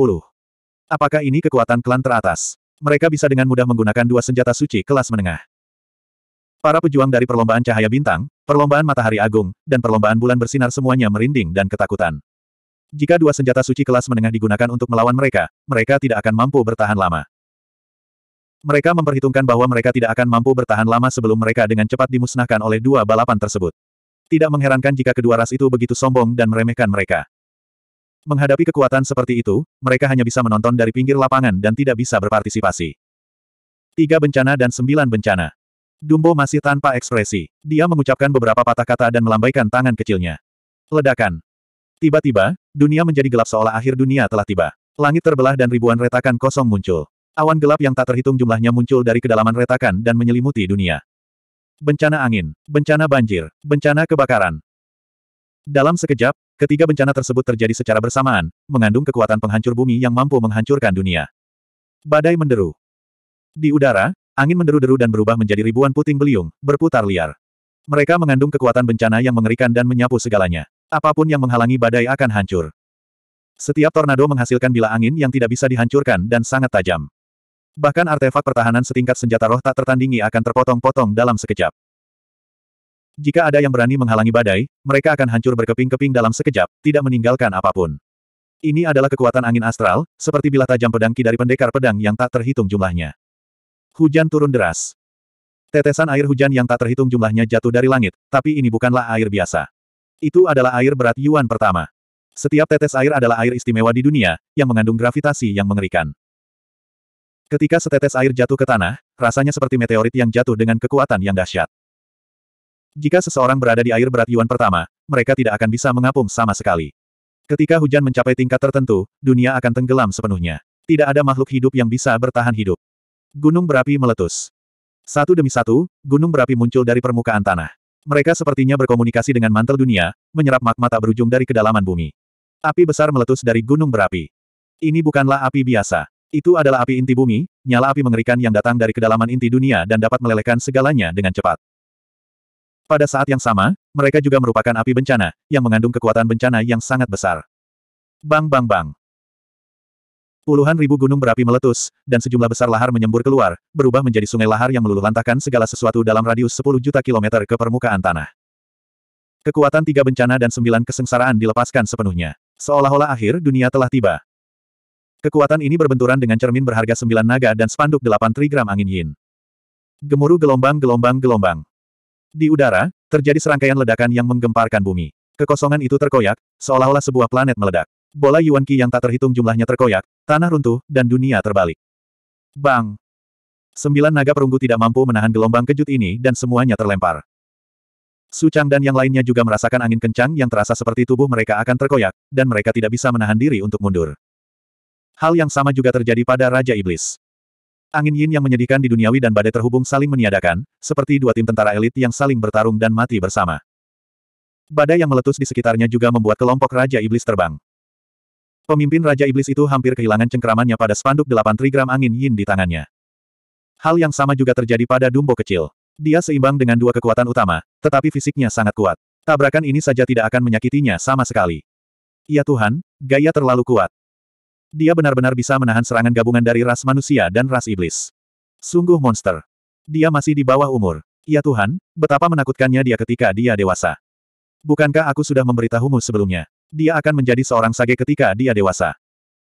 Apakah ini kekuatan klan teratas? Mereka bisa dengan mudah menggunakan dua senjata suci kelas menengah. Para pejuang dari perlombaan cahaya bintang, perlombaan matahari agung, dan perlombaan bulan bersinar semuanya merinding dan ketakutan. Jika dua senjata suci kelas menengah digunakan untuk melawan mereka, mereka tidak akan mampu bertahan lama. Mereka memperhitungkan bahwa mereka tidak akan mampu bertahan lama sebelum mereka dengan cepat dimusnahkan oleh dua balapan tersebut. Tidak mengherankan jika kedua ras itu begitu sombong dan meremehkan mereka. Menghadapi kekuatan seperti itu, mereka hanya bisa menonton dari pinggir lapangan dan tidak bisa berpartisipasi. Tiga bencana dan sembilan bencana. Dumbo masih tanpa ekspresi. Dia mengucapkan beberapa patah kata dan melambaikan tangan kecilnya. Ledakan. Tiba-tiba, dunia menjadi gelap seolah akhir dunia telah tiba. Langit terbelah dan ribuan retakan kosong muncul. Awan gelap yang tak terhitung jumlahnya muncul dari kedalaman retakan dan menyelimuti dunia. Bencana angin, bencana banjir, bencana kebakaran. Dalam sekejap, ketiga bencana tersebut terjadi secara bersamaan, mengandung kekuatan penghancur bumi yang mampu menghancurkan dunia. Badai menderu. Di udara, Angin menderu-deru dan berubah menjadi ribuan puting beliung, berputar liar. Mereka mengandung kekuatan bencana yang mengerikan dan menyapu segalanya. Apapun yang menghalangi badai akan hancur. Setiap tornado menghasilkan bila angin yang tidak bisa dihancurkan dan sangat tajam. Bahkan artefak pertahanan setingkat senjata roh tak tertandingi akan terpotong-potong dalam sekejap. Jika ada yang berani menghalangi badai, mereka akan hancur berkeping-keping dalam sekejap, tidak meninggalkan apapun. Ini adalah kekuatan angin astral, seperti bila tajam pedang ki dari pendekar pedang yang tak terhitung jumlahnya. Hujan turun deras. Tetesan air hujan yang tak terhitung jumlahnya jatuh dari langit, tapi ini bukanlah air biasa. Itu adalah air berat Yuan pertama. Setiap tetes air adalah air istimewa di dunia, yang mengandung gravitasi yang mengerikan. Ketika setetes air jatuh ke tanah, rasanya seperti meteorit yang jatuh dengan kekuatan yang dahsyat. Jika seseorang berada di air berat Yuan pertama, mereka tidak akan bisa mengapung sama sekali. Ketika hujan mencapai tingkat tertentu, dunia akan tenggelam sepenuhnya. Tidak ada makhluk hidup yang bisa bertahan hidup. Gunung berapi meletus. Satu demi satu, gunung berapi muncul dari permukaan tanah. Mereka sepertinya berkomunikasi dengan mantel dunia, menyerap magma tak berujung dari kedalaman bumi. Api besar meletus dari gunung berapi. Ini bukanlah api biasa. Itu adalah api inti bumi, nyala api mengerikan yang datang dari kedalaman inti dunia dan dapat melelehkan segalanya dengan cepat. Pada saat yang sama, mereka juga merupakan api bencana, yang mengandung kekuatan bencana yang sangat besar. Bang bang bang. Puluhan ribu gunung berapi meletus, dan sejumlah besar lahar menyembur keluar, berubah menjadi sungai lahar yang meluluh lantakan segala sesuatu dalam radius 10 juta kilometer ke permukaan tanah. Kekuatan tiga bencana dan sembilan kesengsaraan dilepaskan sepenuhnya. Seolah-olah akhir dunia telah tiba. Kekuatan ini berbenturan dengan cermin berharga sembilan naga dan spanduk delapan trigram angin yin. Gemuruh gelombang-gelombang-gelombang. Di udara, terjadi serangkaian ledakan yang menggemparkan bumi. Kekosongan itu terkoyak, seolah-olah sebuah planet meledak. Bola Yuan Qi yang tak terhitung jumlahnya terkoyak, Tanah runtuh, dan dunia terbalik. Bang! Sembilan naga perunggu tidak mampu menahan gelombang kejut ini dan semuanya terlempar. Sucang dan yang lainnya juga merasakan angin kencang yang terasa seperti tubuh mereka akan terkoyak, dan mereka tidak bisa menahan diri untuk mundur. Hal yang sama juga terjadi pada Raja Iblis. Angin yin yang menyedihkan di duniawi dan badai terhubung saling meniadakan, seperti dua tim tentara elit yang saling bertarung dan mati bersama. Badai yang meletus di sekitarnya juga membuat kelompok Raja Iblis terbang. Pemimpin Raja Iblis itu hampir kehilangan cengkeramannya pada spanduk delapan trigram angin yin di tangannya. Hal yang sama juga terjadi pada Dumbo kecil. Dia seimbang dengan dua kekuatan utama, tetapi fisiknya sangat kuat. Tabrakan ini saja tidak akan menyakitinya sama sekali. Ya Tuhan, gaya terlalu kuat. Dia benar-benar bisa menahan serangan gabungan dari ras manusia dan ras iblis. Sungguh monster. Dia masih di bawah umur. Ya Tuhan, betapa menakutkannya dia ketika dia dewasa. Bukankah aku sudah memberitahumu sebelumnya? Dia akan menjadi seorang sage ketika dia dewasa.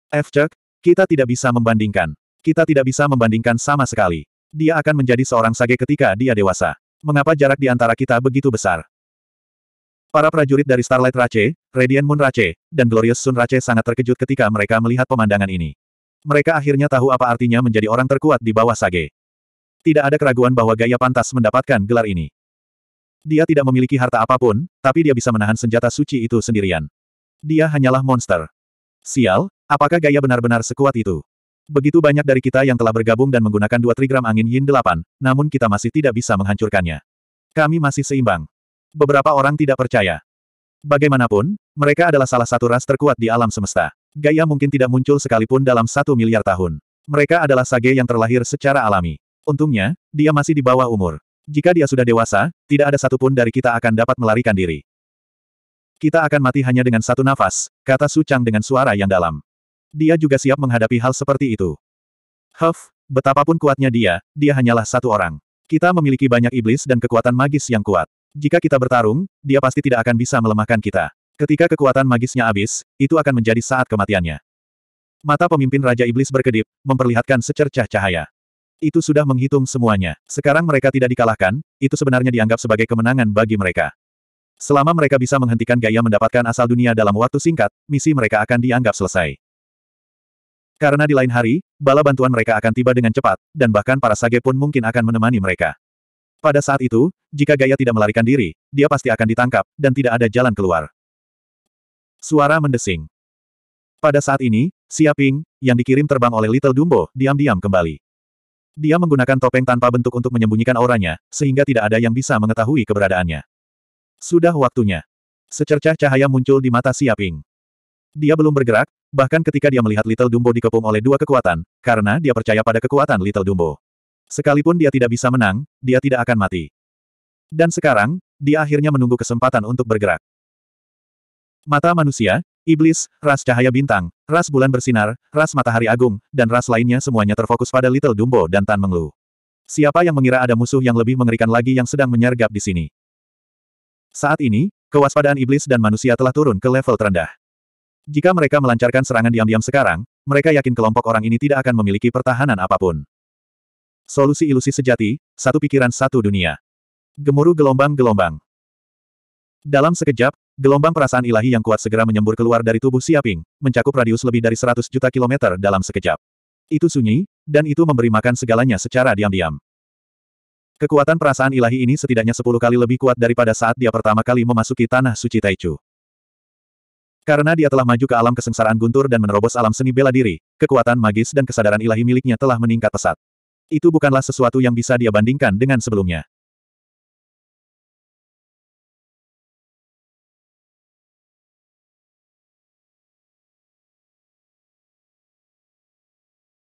F. Cek, kita tidak bisa membandingkan. Kita tidak bisa membandingkan sama sekali. Dia akan menjadi seorang sage ketika dia dewasa. Mengapa jarak di antara kita begitu besar? Para prajurit dari Starlight Rache, Radiant Moon Rache, dan Glorious Sun Rache sangat terkejut ketika mereka melihat pemandangan ini. Mereka akhirnya tahu apa artinya menjadi orang terkuat di bawah Sage. Tidak ada keraguan bahwa Gaya pantas mendapatkan gelar ini. Dia tidak memiliki harta apapun, tapi dia bisa menahan senjata suci itu sendirian. Dia hanyalah monster. Sial, apakah gaya benar-benar sekuat itu? Begitu banyak dari kita yang telah bergabung dan menggunakan dua trigram angin yin delapan, namun kita masih tidak bisa menghancurkannya. Kami masih seimbang. Beberapa orang tidak percaya. Bagaimanapun, mereka adalah salah satu ras terkuat di alam semesta. Gaya mungkin tidak muncul sekalipun dalam satu miliar tahun. Mereka adalah sage yang terlahir secara alami. Untungnya, dia masih di bawah umur. Jika dia sudah dewasa, tidak ada satupun dari kita akan dapat melarikan diri. Kita akan mati hanya dengan satu nafas, kata Su Chang dengan suara yang dalam. Dia juga siap menghadapi hal seperti itu. Huff, betapapun kuatnya dia, dia hanyalah satu orang. Kita memiliki banyak iblis dan kekuatan magis yang kuat. Jika kita bertarung, dia pasti tidak akan bisa melemahkan kita. Ketika kekuatan magisnya habis, itu akan menjadi saat kematiannya. Mata pemimpin Raja Iblis berkedip, memperlihatkan secercah cahaya. Itu sudah menghitung semuanya. Sekarang mereka tidak dikalahkan, itu sebenarnya dianggap sebagai kemenangan bagi mereka. Selama mereka bisa menghentikan gaya mendapatkan asal dunia dalam waktu singkat, misi mereka akan dianggap selesai. Karena di lain hari, bala bantuan mereka akan tiba dengan cepat, dan bahkan para sage pun mungkin akan menemani mereka. Pada saat itu, jika Gaia tidak melarikan diri, dia pasti akan ditangkap, dan tidak ada jalan keluar. Suara mendesing. Pada saat ini, Siaping, yang dikirim terbang oleh Little Dumbo, diam-diam kembali. Dia menggunakan topeng tanpa bentuk untuk menyembunyikan auranya, sehingga tidak ada yang bisa mengetahui keberadaannya. Sudah waktunya. Secercah cahaya muncul di mata Siaping. Dia belum bergerak, bahkan ketika dia melihat Little Dumbo dikepung oleh dua kekuatan, karena dia percaya pada kekuatan Little Dumbo. Sekalipun dia tidak bisa menang, dia tidak akan mati. Dan sekarang, dia akhirnya menunggu kesempatan untuk bergerak. Mata manusia, iblis, ras cahaya bintang, ras bulan bersinar, ras matahari agung, dan ras lainnya semuanya terfokus pada Little Dumbo dan Tan Menglu. Siapa yang mengira ada musuh yang lebih mengerikan lagi yang sedang menyergap di sini? Saat ini, kewaspadaan iblis dan manusia telah turun ke level terendah. Jika mereka melancarkan serangan diam-diam sekarang, mereka yakin kelompok orang ini tidak akan memiliki pertahanan apapun. Solusi ilusi sejati, satu pikiran satu dunia. Gemuruh gelombang-gelombang. Dalam sekejap, gelombang perasaan ilahi yang kuat segera menyembur keluar dari tubuh Siaping, mencakup radius lebih dari 100 juta kilometer dalam sekejap. Itu sunyi, dan itu memberi makan segalanya secara diam-diam. Kekuatan perasaan ilahi ini setidaknya sepuluh kali lebih kuat daripada saat dia pertama kali memasuki tanah suci Taichu. Karena dia telah maju ke alam kesengsaraan guntur dan menerobos alam seni bela diri, kekuatan magis dan kesadaran ilahi miliknya telah meningkat pesat. Itu bukanlah sesuatu yang bisa dia bandingkan dengan sebelumnya.